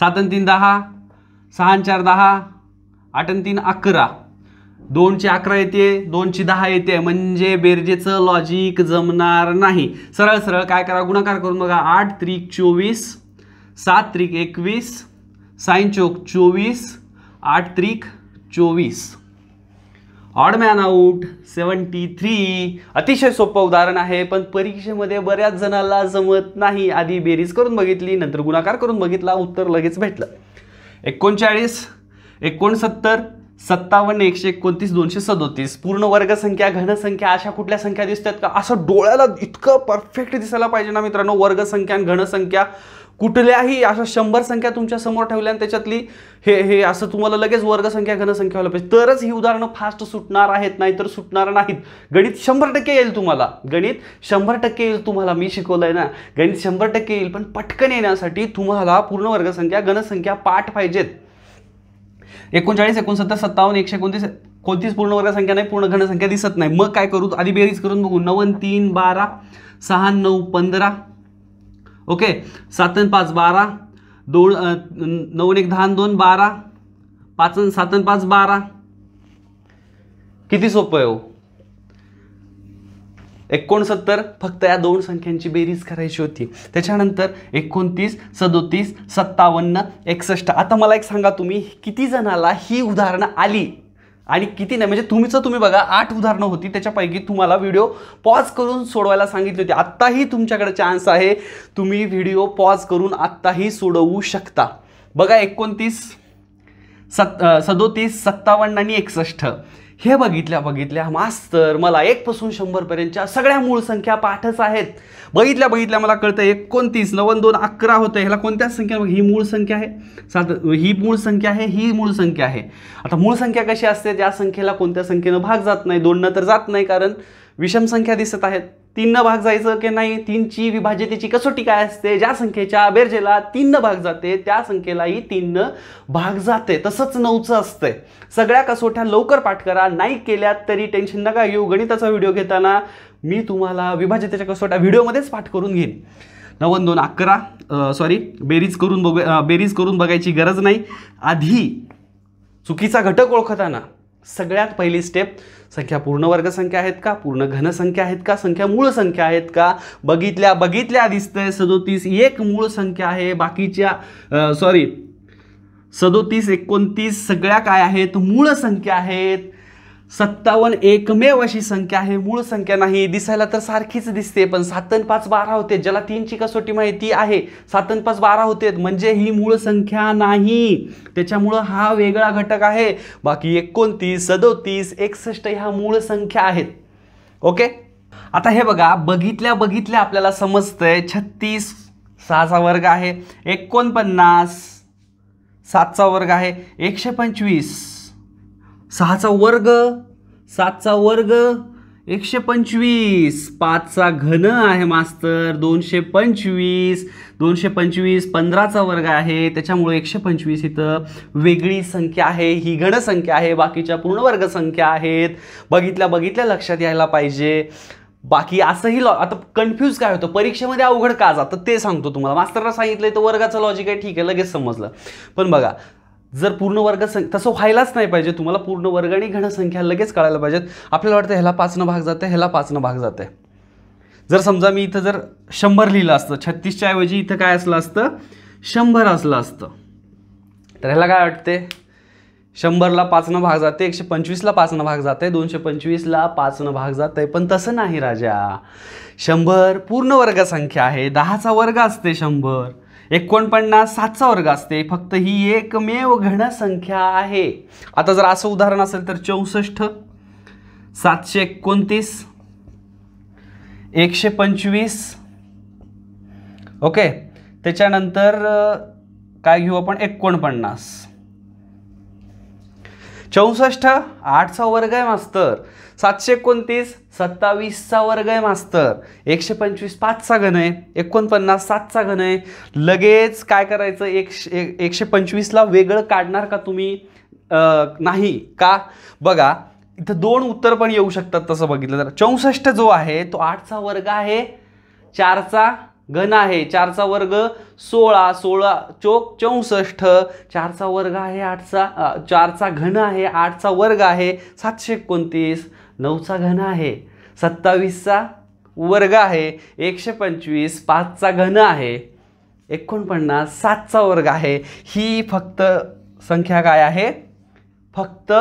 सात आणि तीन दहा सहा चार दहा आठ आणि तीन अकरा दोनचे अकरा येते दोनची दहा येते म्हणजे बेरजेचं लॉजिक जमणार नाही सरळ सरळ काय करा गुणाकार करून बघा आठ त्रिक चोवीस सात त्रिक एकवीस साईन चौक चोवीस आठ त्रिक चोवीस odd man out seventy three अतिशय सोपं उदाहरण आहे पण परीक्षेमध्ये बऱ्याच जणाला जमत नाही आधी बेरीज करून बघितली नंतर गुणाकार करून बघितला उत्तर लगेच भेटलं एकोणचाळीस एकोणसत्तर सत्तावन्न एकशे एकोणतीस दोनशे सदोतीस पूर्ण वर्गसंख्या घनसंख्या अशा कुठल्या संख्या दिसतात का असं डोळ्याला इतकं परफेक्ट दिसायला पाहिजे ना मित्रांनो वर्गसंख्या आणि घनसंख्या कुठल्याही अशा शंभर संख्या तुमच्या समोर ठेवल्या आणि त्याच्यातली हे हे असं तुम्हाला लगेच वर्गसंख्या घनसंख्या व्हायला पाहिजे तरच ही उदाहरणं फास्ट सुटणार आहेत नाही तर सुटणार नाहीत गणित शंभर टक्के येईल तुम्हाला गणित शंभर टक्के येईल तुम्हाला मी शिकवलंय ना गणित शंभर टक्के येईल पण पटकन येण्यासाठी तुम्हाला पूर्ण वर्गसंख्या घनसंख्या पाठ पाहिजेत एकोणचाळीस एकोणसत्तर सत्तावन्न एकशे एकोणतीस कोणतीच पूर्ण वर्गसंख्या नाही पूर्ण घनसंख्या दिसत नाही मग काय करू आधी बेरीज करून बघू नवन तीन बारा सहा नऊ पंधरा ओके सातन पाच बारा दोन नऊ एक दहा दोन बारा पाच सातन पाच बारा किती सोपं आहे हो एकोणसत्तर फक्त या दोन संख्यांची बेरीज करायची होती त्याच्यानंतर एकोणतीस सदोतीस सत्तावन्न एकसष्ट आता मला एक सांगा तुम्ही किती जणाला ही उदाहरणं आली आणि किती नाही म्हणजे तुम्हीचं तुम्ही बघा आठ उदाहरणं होती त्याच्यापैकी तुम्हाला व्हिडिओ पॉज करून सोडवायला सांगितली होती आत्ताही तुमच्याकडे चान्स आहे तुम्ही व्हिडिओ पॉज करून आत्ताही सोडवू शकता बघा एकोणतीस सत सदोतीस सत्तावन्न आणि एकसष्ट हे बघितल्या बघितल्या मास्तर मला एकपासून शंभरपर्यंतच्या सगळ्या मूळ संख्या पाठच आहेत बघितल्या बघितल्या मला कळतं एकोणतीस नवन दोन अकरा होतं ह्याला कोणत्याच संख्या ही मूळ संख्या आहे साध ही मूळ संख्या आहे ही मूळ संख्या आहे आता मूळ संख्या कशी असते ज्या संख्येला कोणत्या संख्येनं भाग जात नाही दोननं तर जात नाही कारण विषम संख्या दिसत आहेत तीननं भाग जायचं की नाही तीनची विभाज्यतेची कसोटी काय असते ज्या संख्येच्या बेरजेला तीननं भाग जाते त्या संख्येलाही तीननं भाग जाते तसंच नऊचं असतंय सगळ्या कसोट्या लवकर पाठ करा नाही केल्यात तरी टेन्शन नका घेऊ गणिताचा व्हिडिओ घेताना मी तुम्हाला विभाज्यतेच्या कसोट्या व्हिडिओमध्येच पाठ करून घेईन नव्वद दोन अकरा सॉरी बेरीज करून बघ बेरीज करून बघायची गरज नाही आधी चुकीचा घटक ओळखताना सगळ्यात पहिली स्टेप संख्या पूर्ण वर्ग संख्या आहेत का पूर्ण घनसंख्या आहेत का संख्या मूळ संख्या आहेत का बघितल्या बघितल्या दिसतंय सदोतीस एक मूळ संख्या आहे बाकीच्या सॉरी सदोतीस एकोणतीस सगळ्या काय आहेत मूळ संख्या आहेत सत्तावन्न एकमेव अशी संख्या आहे मूळ संख्या नाही दिसायला तर सारखीच दिसते पण सातन पाच बारा होते ज्याला तीनची कसोटी माहिती आहे सातन पाच बारा होते म्हणजे ही मूळ संख्या नाही त्याच्यामुळं हा वेगळा घटक आहे बाकी एकोणतीस सदोतीस एकसष्ट ह्या मूळ संख्या आहेत ओके आता हे बघा बघितल्या बघितल्या आपल्याला समजतंय छत्तीस सहाचा वर्ग आहे एकोणपन्नास सातचा वर्ग आहे एकशे पंचवीस सहाचा वर्ग सातचा वर्ग एकशे पंचवीस पाचचा घन आहे मास्तर दोनशे पंचवीस दोनशे पंचवीस पंधराचा वर्ग आहे त्याच्यामुळे एकशे पंचवीस इथं वेगळी संख्या आहे ही घनसंख्या आहे बाकीच्या पूर्ण वर्ग संख्या आहेत बघितल्या बघितल्या लक्षात यायला पाहिजे बाकी असंही लॉ आता कन्फ्यूज काय होतं परीक्षेमध्ये अवघड का जातं ते सांगतो तुम्हाला मास्तरला सांगितलं तर वर्गाचं लॉजिक आहे ठीक आहे लगेच समजलं पण बघा जर पूर्ण वर्ग सं तसं व्हायलाच नाही पाहिजे तुम्हाला पूर्ण वर्ग आणि घनसंख्या लगेच कळायला पाहिजेत आपल्याला वाटतं ह्याला पाचनं भाग आहे ह्याला पाचनं भाग आहे जर समजा मी इथं जर शंभर लिहिलं असतं छत्तीसच्या ऐवजी इथं काय असलं असतं शंभर असलं असतं तर ह्याला काय वाटते शंभरला पाचनं भाग जाते एकशे पंचवीसला पाचनं भाग आहे दोनशे पंचवीसला पाचनं भाग आहे पण तसं नाही राजा शंभर पूर्ण वर्गसंख्या आहे दहाचा वर्ग असते शंभर एकोणपन्नास सातचा वर्ग असते फक्त ही एकमेव घनसंख्या आहे आता जर असं उदाहरण असेल तर चौसष्ट सातशे एकोणतीस एकशे पंचवीस ओके त्याच्यानंतर काय घेऊ आपण एकोणपन्नास चौसष्ट आठचा वर्ग आहे मास्तर सातशे एकोणतीस सत्तावीसचा वर्ग आहे मास्तर एकशे पंचवीस पाचचा घन आहे एकोणपन्नास सातचा घन आहे लगेच काय करायचं एकशे एकशे पंचवीसला वेगळं काढणार का तुम्ही नाही का बघा इथं दोन उत्तर पण येऊ शकतात तसं बघितलं तर चौसष्ट जो आहे तो आठचा वर्ग आहे चारचा घन आहे चारचा वर्ग सोळा सोळा चोक चौसष्ट चारचा वर्ग आहे आठचा चारचा घन आहे आठचा वर्ग आहे सातशे एकोणतीस नऊचा घन आहे सत्तावीसचा वर्ग आहे एकशे पंचवीस पाचचा घन आहे एकोणपन्नास सातचा वर्ग आहे ही फक्त संख्या काय आहे फक्त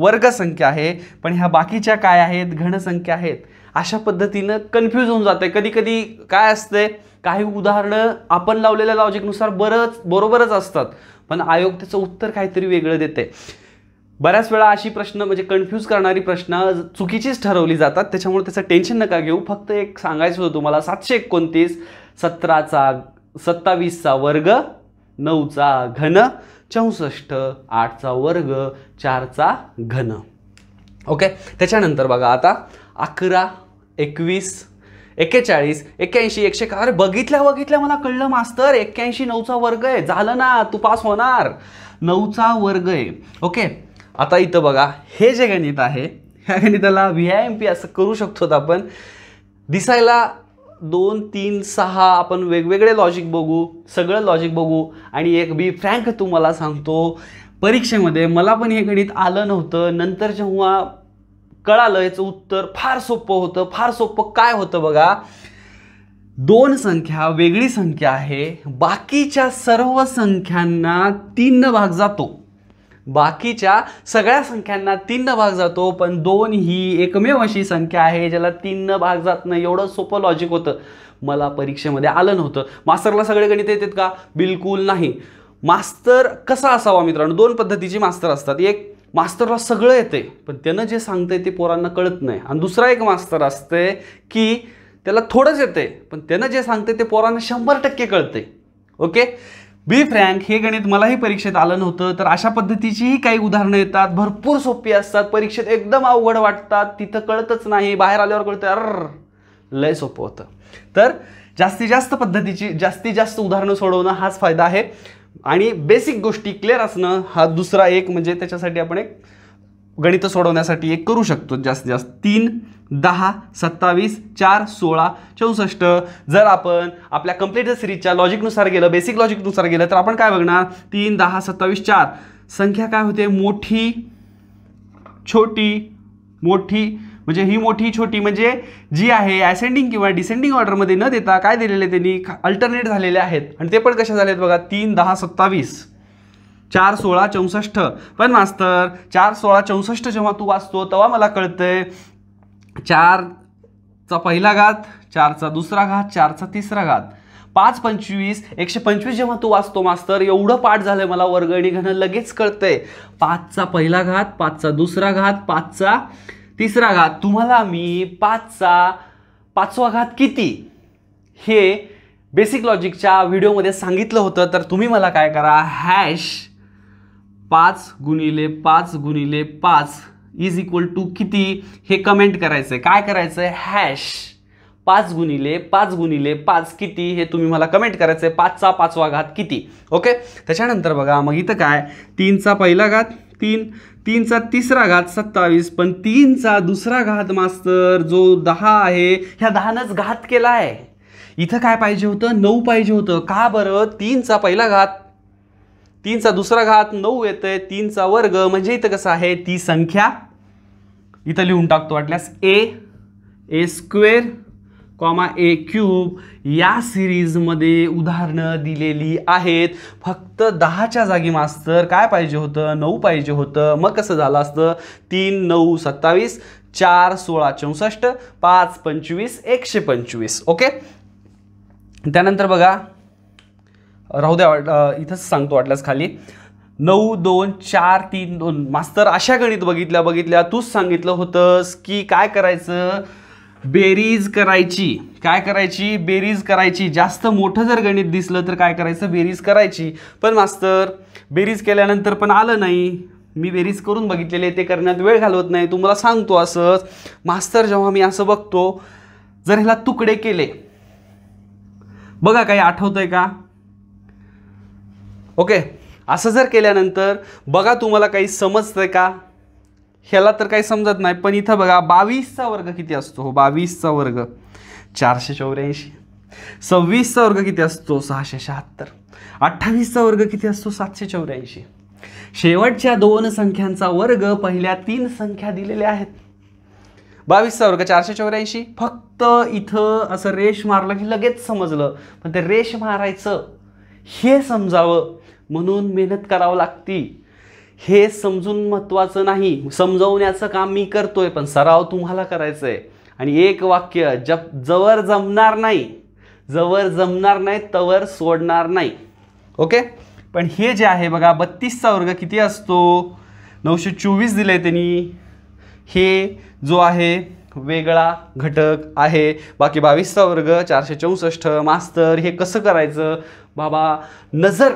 वर्गसंख्या आहे पण ह्या बाकीच्या काय आहेत घनसंख्या आहेत अशा पद्धतीनं कन्फ्यूज होऊन जाते कधी कधी काय असतंय काही उदाहरणं आपण लावलेल्या लॉजिकनुसार बरंच बरोबरच असतात पण आयोग त्याचं उत्तर काहीतरी वेगळं देते बऱ्याच वेळा अशी प्रश्न म्हणजे कन्फ्यूज करणारी प्रश्न चुकीचीच ठरवली जातात त्याच्यामुळे त्याचं टेन्शन नका घेऊ फक्त एक सांगायचं होतं तुम्हाला सातशे एकोणतीस सतराचा सत्तावीसचा वर्ग नऊचा घन चौसष्ट आठचा वर्ग चारचा घन ओके त्याच्यानंतर बघा आता अकरा एकवीस एक्केचाळीस एक्क्याऐंशी एकशे का अरे बघितल्या बघितल्या मला कळलं मास्तर एक्क्याऐंशी नऊचा वर्ग आहे झालं ना तू पास होणार नऊचा वर्ग आहे ओके आता इथं बघा हे जे गणित आहे ह्या गणिताला व्ही आय एम पी असं करू शकतो आपण दिसायला दोन तीन सहा आपण वेगवेगळे लॉजिक बघू सगळं लॉजिक बघू आणि एक बी फ्रँक तुम्हाला सांगतो परीक्षेमध्ये मला पण हे गणित आलं नव्हतं नंतर जेव्हा कळालं याचं उत्तर फार सोपं होतं फार सोपं काय होतं बघा दोन संख्या वेगळी संख्या आहे बाकीच्या सर्व संख्यांना तीन भाग जातो बाकीच्या सगळ्या संख्यांना तीन भाग जातो पण दोन ही एकमेव अशी संख्या आहे ज्याला तीन भाग जात नाही एवढं सोपं लॉजिक होतं मला परीक्षेमध्ये आलं नव्हतं मास्तरला सगळे गणित येतात का बिलकुल नाही मास्तर कसा असावा मित्रांनो दोन पद्धतीची मास्तर असतात एक मास्तरला सगळं येते पण त्यानं जे सांगते ते पोरांना कळत नाही आणि दुसरा एक मास्तर असते की त्याला थोडंच येते पण त्यानं जे सांगते ते पोरांना शंभर टक्के कळते ओके बी फ्रँक हे गणित मलाही परीक्षेत आलं नव्हतं तर अशा पद्धतीचीही काही उदाहरणं येतात भरपूर सोपी असतात परीक्षेत एकदम अवघड वाटतात तिथं कळतच नाही बाहेर आल्यावर कळतं अर लय सोपं होतं तर जास्तीत जास्त पद्धतीची जास्तीत जास्त उदाहरणं सोडवणं हाच फायदा आहे आणि बेसिक गोष्टी क्लिअर असणं हा दुसरा एक म्हणजे त्याच्यासाठी आपण एक गणित सोडवण्यासाठी एक करू शकतो जास्तीत जास्त तीन दहा सत्तावीस चार सोळा चौसष्ट जर आपण आपल्या कम्प्लीट सिरीजच्या लॉजिकनुसार गेलं बेसिक लॉजिकनुसार गेलं तर आपण काय बघणार तीन दहा सत्तावीस चार संख्या काय होते मोठी छोटी मोठी म्हणजे ही मोठी छोटी म्हणजे जी आहे ॲसेंडिंग किंवा डिसेंडिंग ऑर्डरमध्ये न देता काय दिलेले त्यांनी अल्टरनेट झालेले आहेत आणि ते पण कशा झाले आहेत बघा तीन दहा सत्तावीस चार सोळा चौसष्ट पण मास्तर चार सोळा चौसष्ट जेव्हा तू वाचतो तेव्हा मला कळतंय चारचा पहिला घात चारचा दुसरा घात चारचा तिसरा घात पाच पंचवीस एकशे पंचवीस जेव्हा तू वाचतो मास्तर एवढं पाठ झालं मला वर्गणी घेणं लगेच कळतंय पाचचा पहिला घात पाचचा दुसरा घात पाचचा तिसरा घात तुम्हाला मी पाचचा पाचवा घात किती हे बेसिक लॉजिकच्या व्हिडिओमध्ये सांगितलं होतं तर तुम्ही मला काय करा हॅश पाच गुणिले पाच गुणिले पाच इज इक्वल टू किती हे कमेंट करायचं आहे काय करायचं आहे हॅश पाच गुणिले पाच गुणिले पाच किती हे तुम्ही मला कमेंट करायचं आहे पाचचा पाचवा घात किती ओके त्याच्यानंतर बघा मग इथं काय तीनचा पहिला घात तीन तीनचा तिसरा घात सत्तावीस पण तीनचा दुसरा घात मास्तर जो दहा आहे ह्या दहानच घात केला आहे इथं काय पाहिजे होतं नऊ पाहिजे होतं का बरं तीनचा पहिला घात तीनचा दुसरा घात नऊ आहे तीनचा वर्ग म्हणजे इथं कसं आहे ती संख्या इथं लिहून टाकतो वाटल्यास A A square comma A cube या सिरीजमध्ये उदाहरणं दिलेली आहेत फक्त दहाच्या जागी मास्तर काय पाहिजे होतं नऊ पाहिजे होतं मग कसं झालं असतं तीन नऊ सत्तावीस चार सोळा चौसष्ट पाच पंचवीस एकशे पंचवीस ओके त्यानंतर बघा राहू द्या वाट इथंच सांगतो वाटल्यास खाली नऊ दोन चार तीन दोन मास्तर अशा गणित बघितल्या बघितल्या तूच सांगितलं होतंस की काय करायचं बेरीज करायची काय करायची बेरीज करायची जास्त मोठं जर गणित दिसलं तर काय करायचं बेरीज करायची पण मास्तर बेरीज केल्यानंतर पण आलं नाही मी बेरीज करून बघितलेले ते करण्यात वेळ घालवत नाही तुम्हाला सांगतो असंच मास्तर जेव्हा मी असं बघतो जर ह्याला तुकडे केले बघा काही आठवतंय का ओके असं जर केल्यानंतर बघा तुम्हाला काही समजतंय का ह्याला तर काही समजत नाही पण इथं बघा बावीसचा वर्ग किती असतो हो बावीसचा वर्ग चारशे चौऱ्याऐंशी सव्वीसचा वर्ग किती असतो सहाशे शहात्तर अठ्ठावीसचा वर्ग किती असतो सातशे चौऱ्याऐंशी शेवटच्या दोन संख्यांचा वर्ग पहिल्या तीन संख्या दिलेल्या आहेत बावीसचा वर्ग चारशे चौऱ्याऐंशी फक्त इथं असं रेष मारलं की लगेच समजलं पण ते रेष मारायचं हे समजावं म्हणून मेहनत करावं लागती हे समजून महत्त्वाचं नाही समजवण्याचं काम मी करतोय पण सराव तुम्हाला करायचं आहे आणि एक वाक्य जप जवर जमणार नाही जवर जमणार नाही तवर सोडणार नाही ओके पण हे जे आहे बघा बत्तीसचा वर्ग किती असतो नऊशे चोवीस दिले त्यांनी हे जो आहे वेगळा घटक आहे बाकी बावीसचा वर्ग चारशे चौसष्ट मास्तर हे कसं करायचं बाबा नजर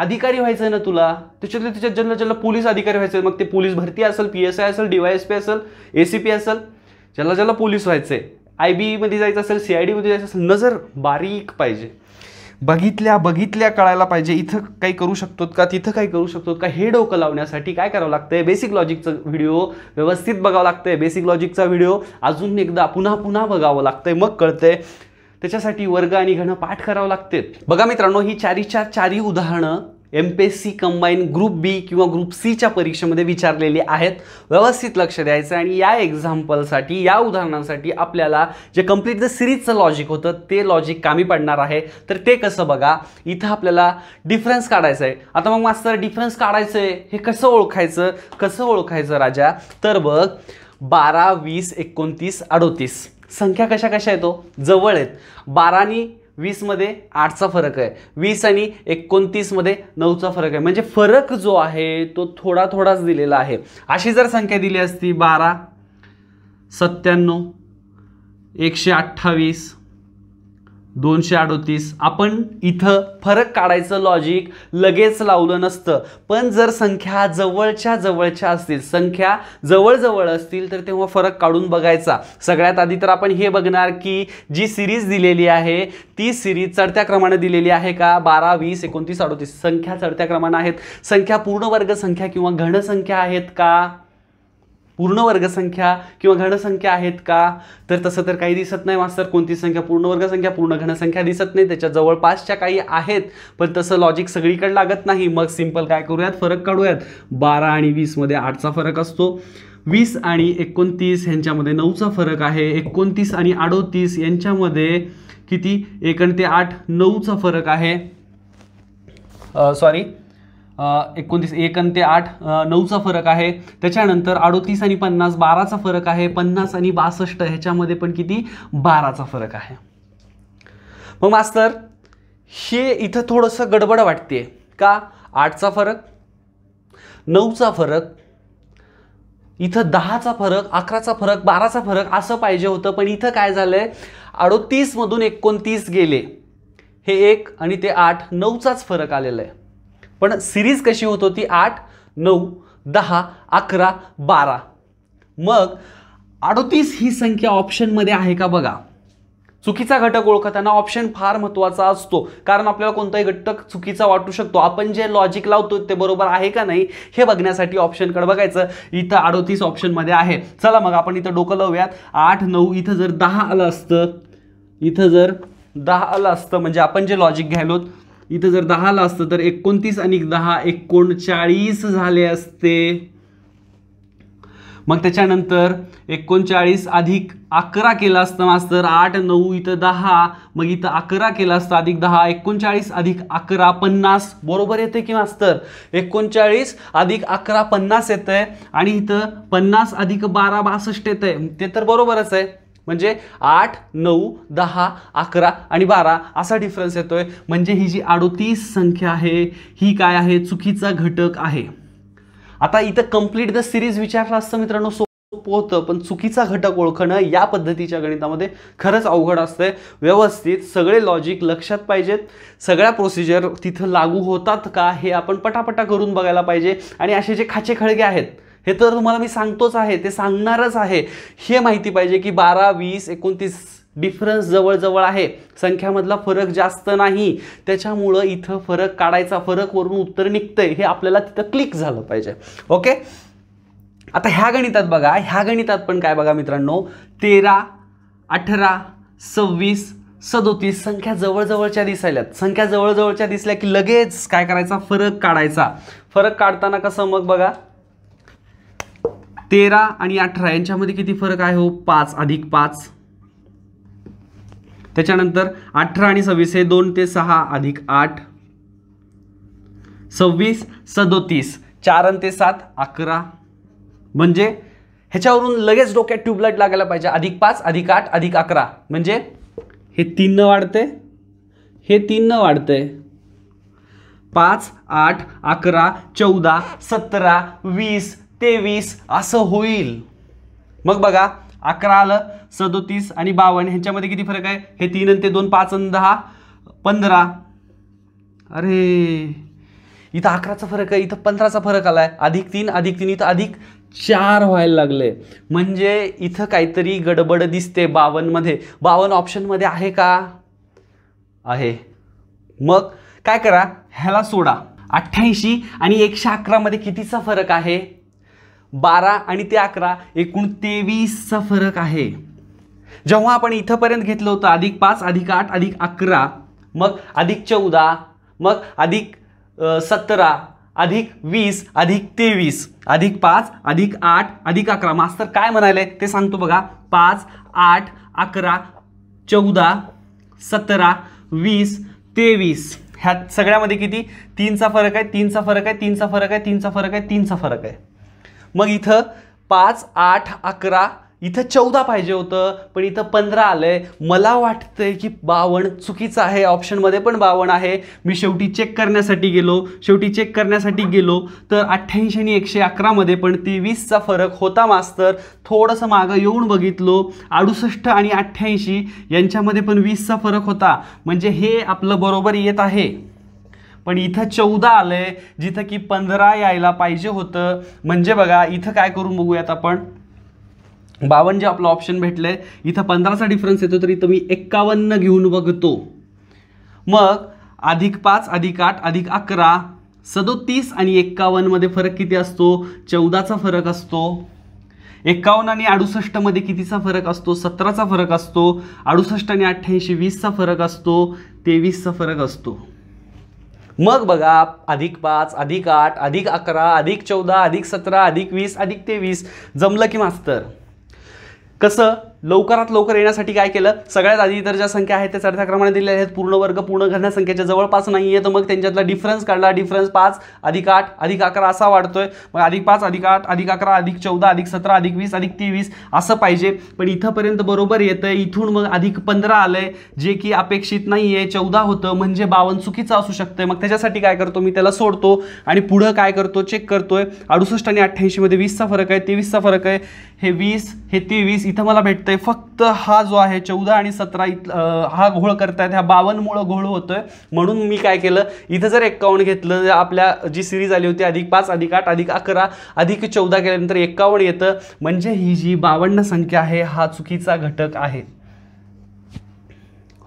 अधिकारी व्हायचं आहे ना तुला त्याच्यातले त्याच्यात ज्यांना ज्याला पोलीस अधिकारी व्हायचं मग ते पोलीस भरती असेल पी एस आय असेल डीवाय एस पी असेल ए सी पी असेल ज्याला ज्याला पोलीस व्हायचं आहे आय e मध्ये जायचं असेल सी आय मध्ये जायचं असेल नजर बारीक पाहिजे बघितल्या बघितल्या कळायला पाहिजे इथं काही करू शकतो का तिथं काही करू शकतो का हे डोकं लावण्यासाठी काय करावं लागतंय बेसिक लॉजिकचा व्हिडिओ व्यवस्थित बघावं लागतंय बेसिक लॉजिकचा व्हिडिओ अजून एकदा पुन्हा पुन्हा बघावं लागतंय मग कळतंय त्याच्यासाठी वर्ग आणि घण पाठ करावं लागते बघा मित्रांनो ही चारीच्या चारी उदाहरणं M P S C combine group B किंवा ग्रुप सीच्या परीक्षेमध्ये विचारलेली आहेत व्यवस्थित लक्ष द्यायचं आणि या एक्झाम्पलसाठी या उदाहरणांसाठी आपल्याला जे कम्प्लीट द सिरीजचं लॉजिक होतं ते लॉजिक कामी पडणार आहे तर ते कसं बघा इथं आपल्याला डिफरन्स काढायचं आहे आता मग मास्तर डिफरन्स काढायचं आहे हे कसं ओळखायचं कसं ओळखायचं राजा तर बघ बारा वीस एकोणतीस अडोतीस संख्या कशा कशा येतो जवळ आहेत आणि वीसमध्ये आठचा फरक आहे वीस आणि एकोणतीसमध्ये नऊचा फरक आहे म्हणजे फरक जो आहे तो थोडा थोडाच दिलेला आहे अशी जर संख्या दिली असती बारा सत्त्याण्णव एकशे अठ्ठावीस दोनशे अडोतीस आपण इथं फरक काढायचं लॉजिक लगेच लावलं नसतं पण जर संख्या जवळच्या जवळच्या असतील संख्या जवळजवळ असतील तर तेव्हा फरक काढून बघायचा सगळ्यात आधी तर आपण हे बघणार की जी सिरीज दिलेली आहे ती सिरीज चढत्या क्रमाने दिलेली आहे का बारा वीस एकोणतीस अडोतीस संख्या चढत्या क्रमाने आहेत संख्या पूर्ण वर्ग संख्या किंवा घनसंख्या आहेत का पूर्ण वर्गसंख्या किंवा घनसंख्या आहेत का तर तसं तर काही दिसत नाही मास्तर कोणती संख्या पूर्ण वर्गसंख्या पूर्ण घनसंख्या दिसत नाही त्याच्या जवळपासच्या काही आहेत पण तसं लॉजिक सगळीकडे लागत नाही मग सिंपल काय करूयात फरक काढूयात बारा आणि वीसमध्ये आठचा फरक असतो वीस आणि एकोणतीस यांच्यामध्ये नऊचा फरक आहे एकोणतीस आणि अडोतीस यांच्यामध्ये किती एक आणि ते आठ नऊचा फरक आहे सॉरी एकोणतीस एक आणि ते आठ नऊचा फरक आहे त्याच्यानंतर अडोतीस आणि पन्नास बाराचा फरक आहे पन्नास आणि बासष्ट ह्याच्यामध्ये पण किती बाराचा फरक आहे मग मास्तर हे इथं थोडंसं गडबड वाटते का आठचा फरक नऊचा फरक इथं दहाचा फरक अकराचा फरक बाराचा फरक असं पाहिजे होतं पण इथं काय झालं आहे अडोतीसमधून एकोणतीस गेले हे एक आणि ते आठ नऊचाच फरक आलेला आहे पण सिरीज कशी होत होती आठ नऊ दहा अकरा बारा मग अडोतीस ही संख्या ऑप्शनमध्ये आहे का बघा चुकीचा घटक ओळखताना ऑप्शन फार महत्त्वाचा असतो कारण आपल्याला कोणताही घटक चुकीचा वाटू शकतो आपण जे लॉजिक लावतो ते बरोबर आहे का नाही हे बघण्यासाठी ऑप्शनकडे बघायचं इथं अडोतीस ऑप्शनमध्ये आहे चला मग आपण इथं डोकं लावूयात आठ नऊ इथं जर दहा आलं असतं इथं जर दहा आलं असतं म्हणजे आपण जे लॉजिक घ्यायलोत इथं जर दहाला असतं तर एकोणतीस आणि दहा एकोणचाळीस झाले असते मग त्याच्यानंतर एकोणचाळीस अधिक अकरा केला असतं मास्तर आठ नऊ इथं दहा मग इथं अकरा केला असतं अधिक दहा एकोणचाळीस अधिक अकरा पन्नास बरोबर येते की मास्तर एकोणचाळीस अधिक अकरा पन्नास येतंय आहे आणि इथं पन्नास अधिक बारा बासष्ट येतंय ते तर बरोबरच आहे म्हणजे आठ नऊ दहा अकरा आणि बारा असा डिफरन्स येतोय म्हणजे ही जी अडोतीस संख्या आहे ही काय आहे चुकीचा घटक आहे आता इथं कम्प्लीट द सिरीज विचारला असतं मित्रांनो सोपं होतं पण चुकीचा घटक ओळखणं या पद्धतीच्या गणितामध्ये खरंच अवघड असतंय व्यवस्थित सगळे लॉजिक लक्षात पाहिजेत सगळ्या प्रोसिजर तिथं लागू होतात का हे आपण पटापटा करून बघायला पाहिजे आणि असे जे खाचे खळगे आहेत हे तर तुम्हाला मी सांगतोच आहे ते सांगणारच आहे हे माहिती पाहिजे की बारा वीस एकोणतीस डिफरन्स जवळजवळ आहे संख्यामधला फरक जास्त नाही त्याच्यामुळं इथं फरक काढायचा फरक वरून उत्तर निघतंय हे आपल्याला तिथं क्लिक झालं पाहिजे ओके आता ह्या गणितात बघा ह्या गणितात पण काय बघा मित्रांनो तेरा अठरा सव्वीस सदोतीस संख्या जवळजवळच्या दिसायल्यात संख्या जवळजवळच्या दिसल्या की लगेच काय करायचा फरक काढायचा फरक काढताना कसं मग बघा तेरा आणि अठरा यांच्यामध्ये किती फरक आहे हो पाच अधिक पाच त्याच्यानंतर अठरा आणि सव्वीस हे दोन ते सहा अधिक आठ सव्वीस सदोतीस चार आणि ते सात अकरा म्हणजे ह्याच्यावरून लगेच डोक्यात ट्यूबलाईट लागायला पाहिजे अधिक पाच अधिक आठ अधिक अकरा म्हणजे हे तीननं वाढते हे तीननं वाढते पाच आठ अकरा चौदा सतरा वीस तेवीस असं होईल मग बघा अकरा आलं सदोतीस आणि बावन्न ह्यांच्यामध्ये किती फरक आहे हे तीन आणि ते दोन पाच आणि दहा पंधरा अरे इथं अकराचा फरक आहे इथं पंधराचा फरक आला आहे अधिक तीन अधिक तीन इथं अधिक चार व्हायला लागले म्हणजे इथं काहीतरी गडबड दिसते बावनमध्ये बावन्न ऑप्शनमध्ये आहे का आहे मग काय करा ह्याला सोडा अठ्ठ्याऐंशी आणि एकशे अकरामध्ये कितीचा फरक आहे बारा आणि ते अकरा एकूण तेवीसचा फरक आहे जेव्हा आपण इथंपर्यंत घेतलं होतं अधिक पाच अधिक आठ अधिक अकरा मग अधिक चौदा मग अधिक सतरा अधिक वीस अधिक तेवीस अधिक पाच अधिक आठ अधिक अकरा मास्तर काय आहे ते सांगतो बघा पाच आठ अकरा चौदा सतरा वीस तेवीस ह्या सगळ्यामध्ये किती तीनचा फरक आहे तीनचा फरक आहे तीनचा फरक आहे तीनचा फरक आहे तीनचा फरक आहे मग इथं पाच आठ अकरा इथं चौदा पाहिजे होतं पण इथं पंधरा आलं आहे मला वाटतंय की बावन चुकीचं आहे ऑप्शनमध्ये पण बावन्न आहे मी शेवटी चेक करण्यासाठी गेलो शेवटी चेक करण्यासाठी गेलो तर अठ्ठ्याऐंशी आणि एकशे अकरामध्ये पण वीसचा फरक होता मास्तर थोडंसं मागं येऊन बघितलो अडुसष्ट आणि अठ्ठ्याऐंशी यांच्यामध्ये पण वीसचा फरक होता म्हणजे हे आपलं बरोबर येत आहे पण इथं चौदा आलं आहे जिथं की पंधरा यायला पाहिजे होतं म्हणजे बघा इथं काय करून बघूयात आपण बावन्न जे आपलं ऑप्शन भेटलं आहे इथं पंधराचा डिफरन्स येतो तरी इथं मी एक्कावन्न घेऊन बघतो मग अधिक पाच अधिक आठ अधिक अकरा सदोतीस आणि एक्कावन्नमध्ये फरक किती असतो चौदाचा फरक असतो एक्कावन्न आणि अडुसष्टमध्ये कितीचा फरक असतो सतराचा फरक असतो अडुसष्ट आणि अठ्ठ्याऐंशी वीसचा फरक असतो तेवीसचा फरक असतो मग बघा अधिक पाच अधिक आठ अधिक अकरा अधिक चौदा अधिक सतरा अधिक वीस अधिक तेवीस जमलं की मास्तर कसं लवकरात लवकर येण्यासाठी काय केलं सगळ्यात आधी इतर ज्या संख्या आहेत त्या चढत्या क्रमाने दिलेल्या आहेत पूर्ण वर्ग पूर्ण संख्येच्या जवळपास नाही आहे तर मग त्यांच्यातला डिफरन्स काढला डिफरन्स पाच अधिक आठ अधिक अकरा असा वाढतोय मग अधिक पाच अधिक आठ अधिक अकरा अधिक चौदा अधिक सतरा अधिक वीस अधिक तेवीस असं पाहिजे पण इथंपर्यंत बरोबर येतं इथून मग अधिक पंधरा आलंय जे की अपेक्षित नाही आहे चौदा होतं म्हणजे बावन्न चुकीचं असू शकतं मग त्याच्यासाठी काय करतो मी त्याला सोडतो आणि पुढं काय करतो चेक करतोय अडुसष्ट आणि अठ्ठ्याऐंशीमध्ये वीसचा फरक आहे तेवीसचा फरक आहे हे वीस हे तेवीस इथं मला भेटतं ते फक्त हा जो आहे चौदा आणि सतरा इथ हा घोळ करतायत ह्या बावन्नमुळं घोळ होतोय म्हणून मी काय केलं इथं जर एक्कावन्न घेतलं आपल्या जी सिरीज आली होती अधिक पाच अधिक आठ अधिक अकरा अधिक चौदा केल्यानंतर एक्कावन्न येतं म्हणजे ही जी बावन्न संख्या आहे हा चुकीचा घटक आहे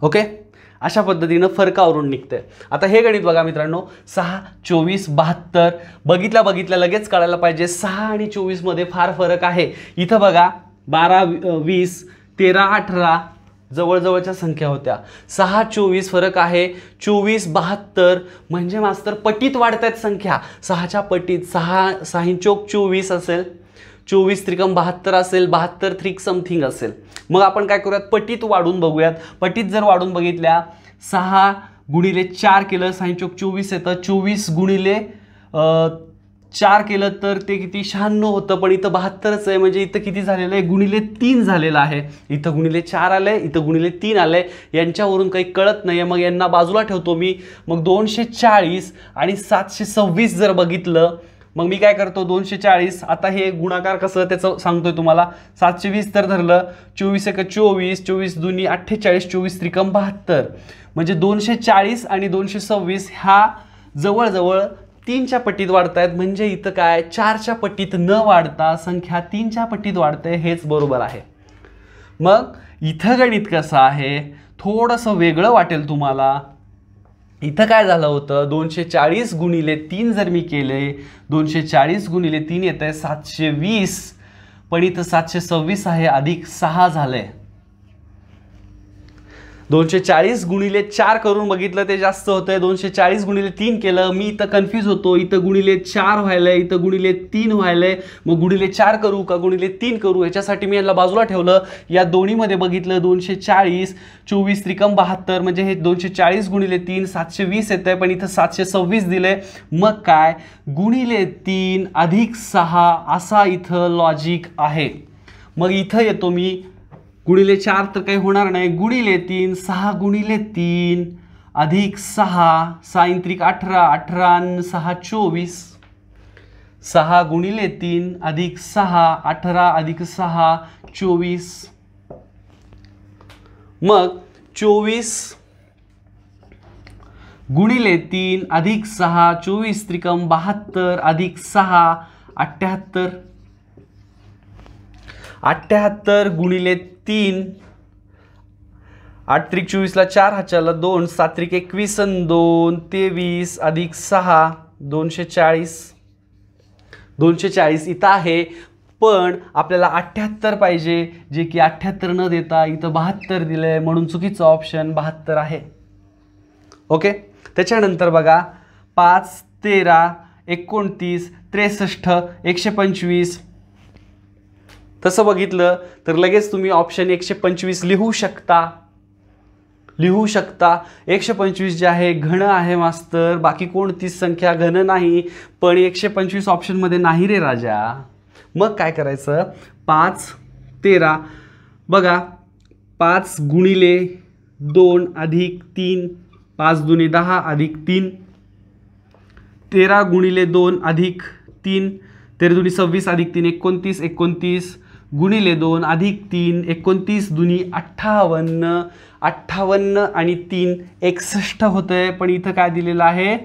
ओके अशा पद्धतीनं फरकावरून निघतंय आता हे गणित बघा मित्रांनो सहा चोवीस बहात्तर बघितल्या बघितल्या लगेच कळायला पाहिजे सहा आणि चोवीसमध्ये फार फरक आहे इथं बघा बारा वीस तेरा अठरा जवळजवळच्या संख्या होत्या सहा चोवीस फरक आहे चोवीस बहात्तर म्हणजे मास्तर पटीत वाढत संख्या सहाच्या पटीत सहा साईन चौक चोवीस असेल चोवीस त्रिकम बहात्तर असेल बहात्तर थ्री समथिंग असेल मग आपण काय करूयात पटीत वाढून बघूयात पटीत जर वाढून बघितल्या सहा गुणिले चार केलं साईन चोक चोवीस येतं चोवीस गुणिले चार केलं तर ते किती शहाण्णव होतं पण इथं बहात्तरच आहे म्हणजे इथं किती झालेलं आहे गुणिले तीन झालेलं आहे इथं गुणिले चार आलं आहे इथं गुणिले तीन आलं आहे यांच्यावरून काही कळत नाही आहे मग यांना बाजूला ठेवतो मी मग दोनशे चाळीस आणि सातशे सव्वीस जर बघितलं मग मी काय करतो दोनशे चाळीस आता हे गुणाकार कसं त्याचं सांगतोय तुम्हाला सातशे वीस तर धरलं चोवीस एक चोवीस चोवीस दोन्ही अठ्ठेचाळीस चोवीस त्रिकम बहात्तर म्हणजे दोनशे चाळीस आणि दोनशे सव्वीस ह्या जवळजवळ तीनच्या पटीत आहेत म्हणजे इथं काय चारच्या पटीत न वाढता संख्या तीनच्या पटीत वाढते हेच बरोबर आहे मग इथं गणित कसं आहे थोडंसं वेगळं वाटेल तुम्हाला इथं काय झालं होतं दोनशे चाळीस गुणिले तीन जर मी केले दोनशे चाळीस गुणिले तीन येत आहे सातशे वीस पण इथं सातशे सव्वीस आहे अधिक सहा झालं आहे दोनशे चाळीस गुणिले चार करून बघितलं ते जास्त होतंय दोनशे चाळीस गुणिले तीन केलं मी इथं कन्फ्यूज होतो इथं गुणिले चार व्हायलंय इथं गुणिले तीन व्हायलंय मग गुणिले चार करू का गुणिले तीन करू याच्यासाठी मी याला बाजूला ठेवलं या दोन्हीमध्ये बघितलं दोनशे चाळीस चोवीस त्रिकम बहात्तर म्हणजे हे दोनशे चाळीस गुणिले तीन सातशे वीस येत आहे पण इथं सातशे सव्वीस दिले मग काय गुणिले तीन अधिक सहा असा इथं लॉजिक आहे मग इथं येतो मी गुणिले चार तर काही होणार नाही गुणिले तीन सहा गुणिले तीन अधिक सहा सायंत्रिक त्रिक अठरा अठरा सहा चोवीस सहा गुणिले तीन अधिक सहा अठरा अधिक सहा चोवीस मग चोवीस गुणिले तीन अधिक सहा चोवीस त्रिकम बहात्तर अधिक सहा अठ्याहत्तर अठ्ठ्याहत्तर गुणिले तीन आठ त्रिक चोवीसला चार हाच्याला दोन सात त्रिक एकवीस दोन तेवीस अधिक सहा दोनशे चाळीस दोनशे चाळीस इथं आहे पण आपल्याला अठ्ठ्याहत्तर पाहिजे जे की अठ्ठ्याहत्तर न देता इथं बहात्तर दिलं आहे म्हणून चुकीचं ऑप्शन बहात्तर आहे ओके त्याच्यानंतर बघा पाच तेरा एकोणतीस त्रेसष्ट एकशे पंचवीस तसं बघितलं तर लगेच तुम्ही ऑप्शन एकशे पंचवीस लिहू शकता लिहू शकता एकशे पंचवीस जे आहे घन आहे मास्तर बाकी कोणतीच संख्या घन नाही पण एकशे पंचवीस ऑप्शनमध्ये नाही रे राजा मग काय करायचं पाच तेरा बघा पाच गुणिले दोन अधिक तीन पाच दुने दहा अधिक तीन तेरा गुणिले दोन अधिक तीन तेरा दुनी सव्वीस अधिक तीन एकोणतीस एकोणतीस गुणिले दोन अधिक तीन एकोणतीस दुनी अठ्ठावन्न अठ्ठावन्न आणि तीन एकसष्ट होतं आहे पण इथं काय दिलेलं आहे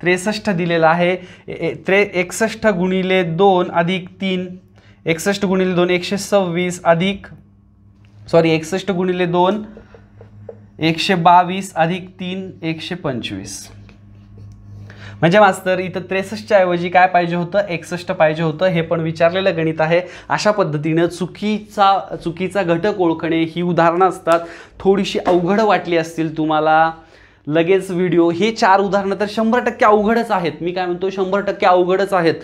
त्रेसष्ट दिलेलं आहे त्रे एकसष्ट गुणिले दोन अधिक तीन एकसष्ट गुणिले दोन एकशे सव्वीस अधिक सॉरी एकसष्ट गुणिले दोन एकशे बावीस अधिक तीन एकशे पंचवीस म्हणजे मास्तर इथं त्रेसष्टच्या ऐवजी काय पाहिजे होतं एकसष्ट पाहिजे होतं हे पण विचारलेलं गणित आहे अशा पद्धतीनं चुकीचा चुकीचा घटक ओळखणे ही उदाहरणं असतात थोडीशी अवघड वाटली असतील तुम्हाला लगेच व्हिडिओ हे चार उदाहरणं तर शंभर टक्के अवघडच आहेत मी काय म्हणतो शंभर टक्के अवघडच आहेत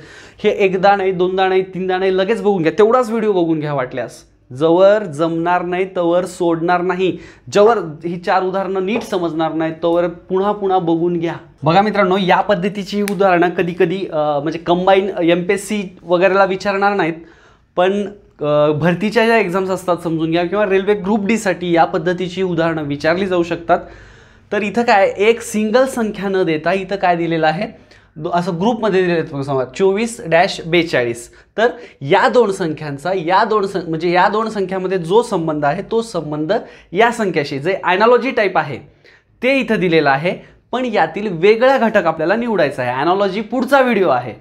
हे एकदा नाही दोनदा नाही तीनदा नाही लगेच बघून घ्या तेवढाच व्हिडिओ बघून घ्या वाटल्यास जवर जमणार नाही तवर सोडणार नाही जवर ही चार उदाहरणं नीट समजणार नाही तवर पुन्हा पुन्हा बघून घ्या बघा मित्रांनो या पद्धतीची उदाहरणं कधी कधी म्हणजे combine M P S C वगैरेला विचारणार नाहीत पण भरतीच्या ज्या एक्झाम्स असतात समजून घ्या किंवा रेल्वे ग्रुप डीसाठी या पद्धतीची उदाहरणं विचारली जाऊ शकतात तर इथं काय एक सिंगल संख्या न देता इथं काय दिलेलं आहे असं ग्रुपमध्ये दिलेले संवाद चोवीस डॅश बेचाळीस तर या दोन संख्यांचा या दोन सं म्हणजे या दोन संख्यामध्ये जो संबंध आहे तो संबंध या संख्याशी जे ॲनॉलॉजी टाईप आहे ते इथं दिलेलं आहे पण यातील वेगळा घटक आपल्याला निवडायचा आहे ॲनॉलॉजी पुढचा व्हिडिओ आहे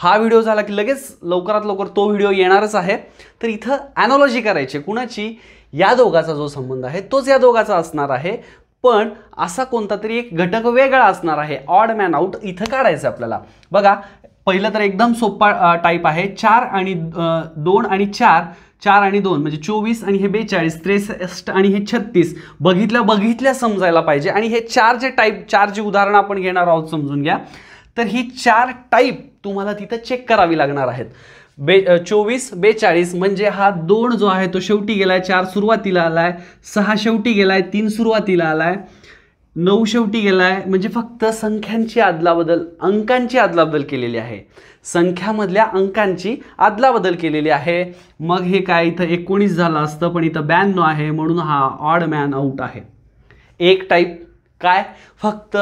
हा व्हिडिओ झाला की लगेच लवकरात लवकर तो व्हिडिओ येणारच आहे तर इथं ॲनॉलॉजी करायची कुणाची या दोघाचा जो संबंध आहे तोच या दोघाचा असणार आहे पण असा कोणता तरी एक घटक वेगळा असणार आहे ऑड मॅन आउट इथं काढायचं आपल्याला बघा पहिलं तर एकदम सोपा टाईप आहे चार आणि दोन आणि चार चार आणि दोन म्हणजे चोवीस आणि हे बेचाळीस त्रेसष्ट आणि हे छत्तीस बघितल्या बघितल्या समजायला पाहिजे आणि हे चार जे टाईप चार जी उदाहरणं आपण घेणार आहोत समजून घ्या तर ही चार टाईप तुम्हाला तिथं चेक करावी लागणार आहेत बे चोवीस बेचाळीस म्हणजे हा दोन जो आहे तो शेवटी गेलाय चार सुरुवातीला आलाय सहा शेवटी गेलाय तीन सुरुवातीला आलाय नऊ शेवटी गेलाय म्हणजे फक्त संख्यांची आदलाबदल अंकांची आदलाबदल केलेली आहे संख्यामधल्या अंकांची आदलाबदल केलेली आहे मग हे काय इथं एकोणीस झालं असतं पण इथं ब्याण्णव आहे म्हणून हा ऑड मॅन आऊट आहे एक टाईप काय फक्त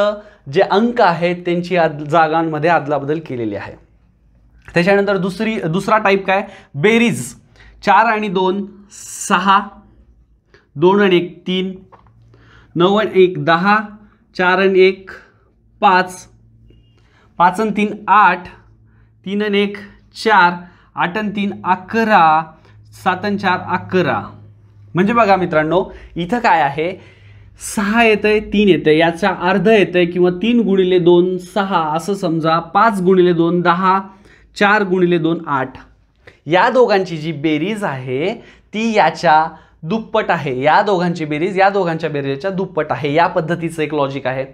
जे अंक आहेत त्यांची आद जागांमध्ये आदलाबदल केलेली आहे त्याच्यानंतर दुसरी दुसरा टाईप काय बेरीज चार आणि दोन सहा दोन आणि एक तीन नऊ आणि एक दहा चार आणि एक पाच पाच आणि तीन आठ तीन आणि एक चार आठ आणि तीन अकरा सात आणि चार अकरा म्हणजे बघा मित्रांनो इथं काय आहे सहा येतं आहे तीन येतं आहे याचा अर्ध येतं आहे किंवा तीन गुणिले दोन सहा असं समजा पाच गुणिले दोन दहा चार गुणिले दोन आठ या दोघांची जी बेरीज आहे ती याच्या दुप्पट आहे या दोघांची बेरीज या दोघांच्या बेरीजच्या दुप्पट आहे या पद्धतीचं एक लॉजिक आहे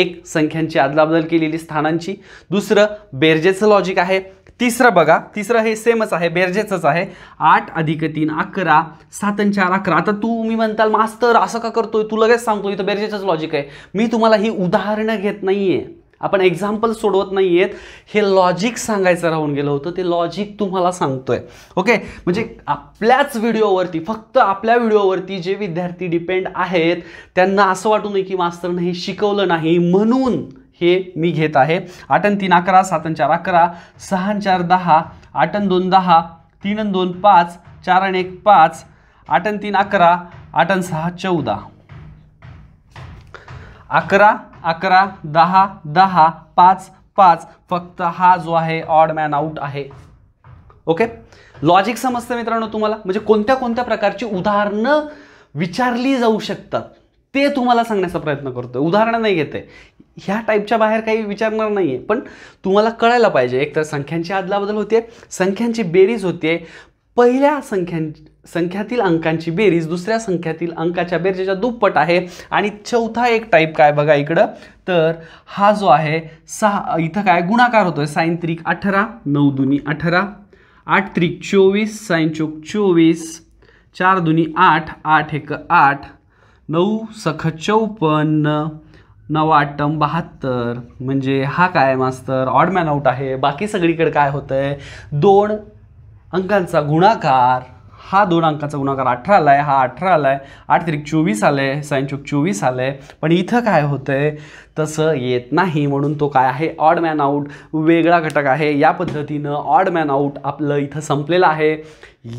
एक संख्यांची अदलाबदल केलेली स्थानांची दुसरं बेरजेचं लॉजिक आहे तिसरं बघा तिसरं हे सेमच आहे बेरजेचंच आहे आठ अधिक तीन अकरा सात आणि चार अकरा आता तू मी म्हणताल मास्तर असं का करतोय तू लगेच सांगतो इथं बेरजेचंच लॉजिक आहे मी तुम्हाला ही उदाहरणं घेत नाही आहे आपण एक्झाम्पल सोडवत नाही आहेत हे लॉजिक सांगायचं राहून गेलं होतं ते लॉजिक तुम्हाला सांगतोय ओके म्हणजे आपल्याच व्हिडिओवरती फक्त आपल्या व्हिडिओवरती जे विद्यार्थी डिपेंड आहेत त्यांना असं वाटू नये की मास्तरनं हे शिकवलं नाही म्हणून हे मी घेत आहे आठन तीन अकरा सातन चार अकरा सहा चार दहा आठन दोन दहा तीन दोन पाच चार आणि एक पाच आठन तीन अकरा आठन सहा चौदा अकरा अकरा दहा दहा पाच पाच फक्त हा जो आहे ऑड मॅन आऊट आहे ओके लॉजिक समजतं मित्रांनो तुम्हाला म्हणजे कोणत्या कोणत्या प्रकारची उदाहरणं विचारली जाऊ शकतात ते तुम्हाला सांगण्याचा प्रयत्न करतो उदाहरणं नाही घेते ह्या टाईपच्या बाहेर काही विचारणार नाही आहे पण तुम्हाला कळायला पाहिजे एकतर संख्यांची आदलाबदल होते संख्यांची बेरीज होते पहिल्या संख्यां संख्यातील अंकांची बेरीज दुसऱ्या संख्यातील अंकाच्या बेरजेच्या दुप्पट आहे आणि चौथा एक टाईप काय बघा इकडं तर हा जो आहे सहा इथं काय गुणाकार होतोय साईन त्रिक अठरा नऊ दुनी अठरा आठ त्रिक चोवीस साईन चौक चोवीस चार दुनी आठ आठ एक आठ नऊ सख चौपन्न नवाटम बहात्तर म्हणजे हा काय मास्तर ऑडमॅन आउट आहे बाकी सगळीकडे काय होतं आहे दोन अंकांचा गुणाकार हा दोन अंकाचा गुणाकार अठरा आला आहे हा अठरा आला आहे आठ तरी चोवीस आलं आहे सायनचूक चोवीस आलं आहे पण इथं काय होतं आहे तसं येत नाही म्हणून तो काय आहे ऑड मॅन आऊट वेगळा घटक आहे या पद्धतीनं ऑड मॅन आऊट आपलं इथं संपलेलं आहे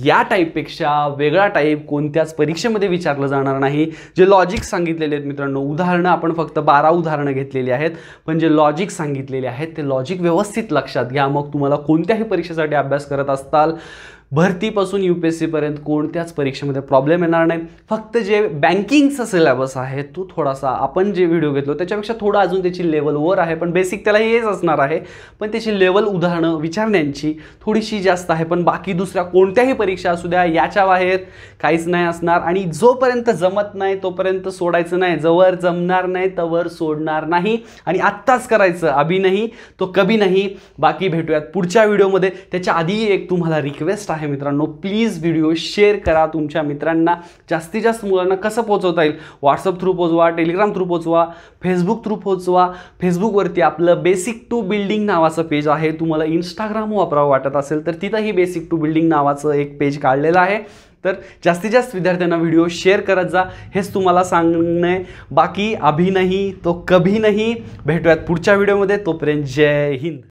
या टाईपपेक्षा वेगळा टाईप कोणत्याच परीक्षेमध्ये विचारलं जाणार नाही जे लॉजिक सांगितलेले आहेत मित्रांनो उदाहरणं आपण फक्त बारा उदाहरणं घेतलेली आहेत पण जे लॉजिक सांगितलेले आहेत ते लॉजिक व्यवस्थित लक्षात घ्या मग तुम्हाला कोणत्याही परीक्षेसाठी अभ्यास करत असताल भरतीपासून यू पी एस सीपर्यंत कोणत्याच परीक्षेमध्ये प्रॉब्लेम येणार नाही फक्त जे बँकिंगचा सिलेबस आहे तो थोडासा आपण जे व्हिडिओ घेतलो त्याच्यापेक्षा थोडा अजून त्याची लेवल वर आहे पण बेसिक त्याला हेच असणार आहे पण त्याची लेवल उदाहरणं विचारण्यांची थोडीशी जास्त आहे पण बाकी दुसऱ्या कोणत्याही परीक्षा असू द्या याच्या बाहेर काहीच नाही असणार आणि जोपर्यंत जमत नाही तोपर्यंत सोडायचं नाही जवळ जमणार नाही तवर सोडणार नाही आणि आत्ताच करायचं अभि नाही तो कभी नाही बाकी भेटूयात पुढच्या व्हिडिओमध्ये त्याच्या आधी एक तुम्हाला रिक्वेस्ट आहे आहे मित्रांनो प्लीज व्हिडिओ शेअर करा तुमच्या मित्रांना जास्तीत जास्त मुलांना कसं पोहोचवता येईल व्हॉट्सअप थ्रू पोचवा टेलिग्राम थ्रू पोचवा फेसबुक थ्रू पोचवा फेसबुकवरती आपलं बेसिक टू बिल्डिंग नावाचं पेज आहे तुम्हाला इंस्टाग्राम वापरावं वाटत असेल तर तिथंही बेसिक टू बिल्डिंग नावाचं एक पेज काढलेलं आहे तर जास्तीत जास्त विद्यार्थ्यांना व्हिडिओ शेअर करत जा हेच तुम्हाला सांगणं आहे बाकी अभिनही नाही तो कभी नाही भेटूयात पुढच्या व्हिडिओमध्ये तोपर्यंत जय हिंद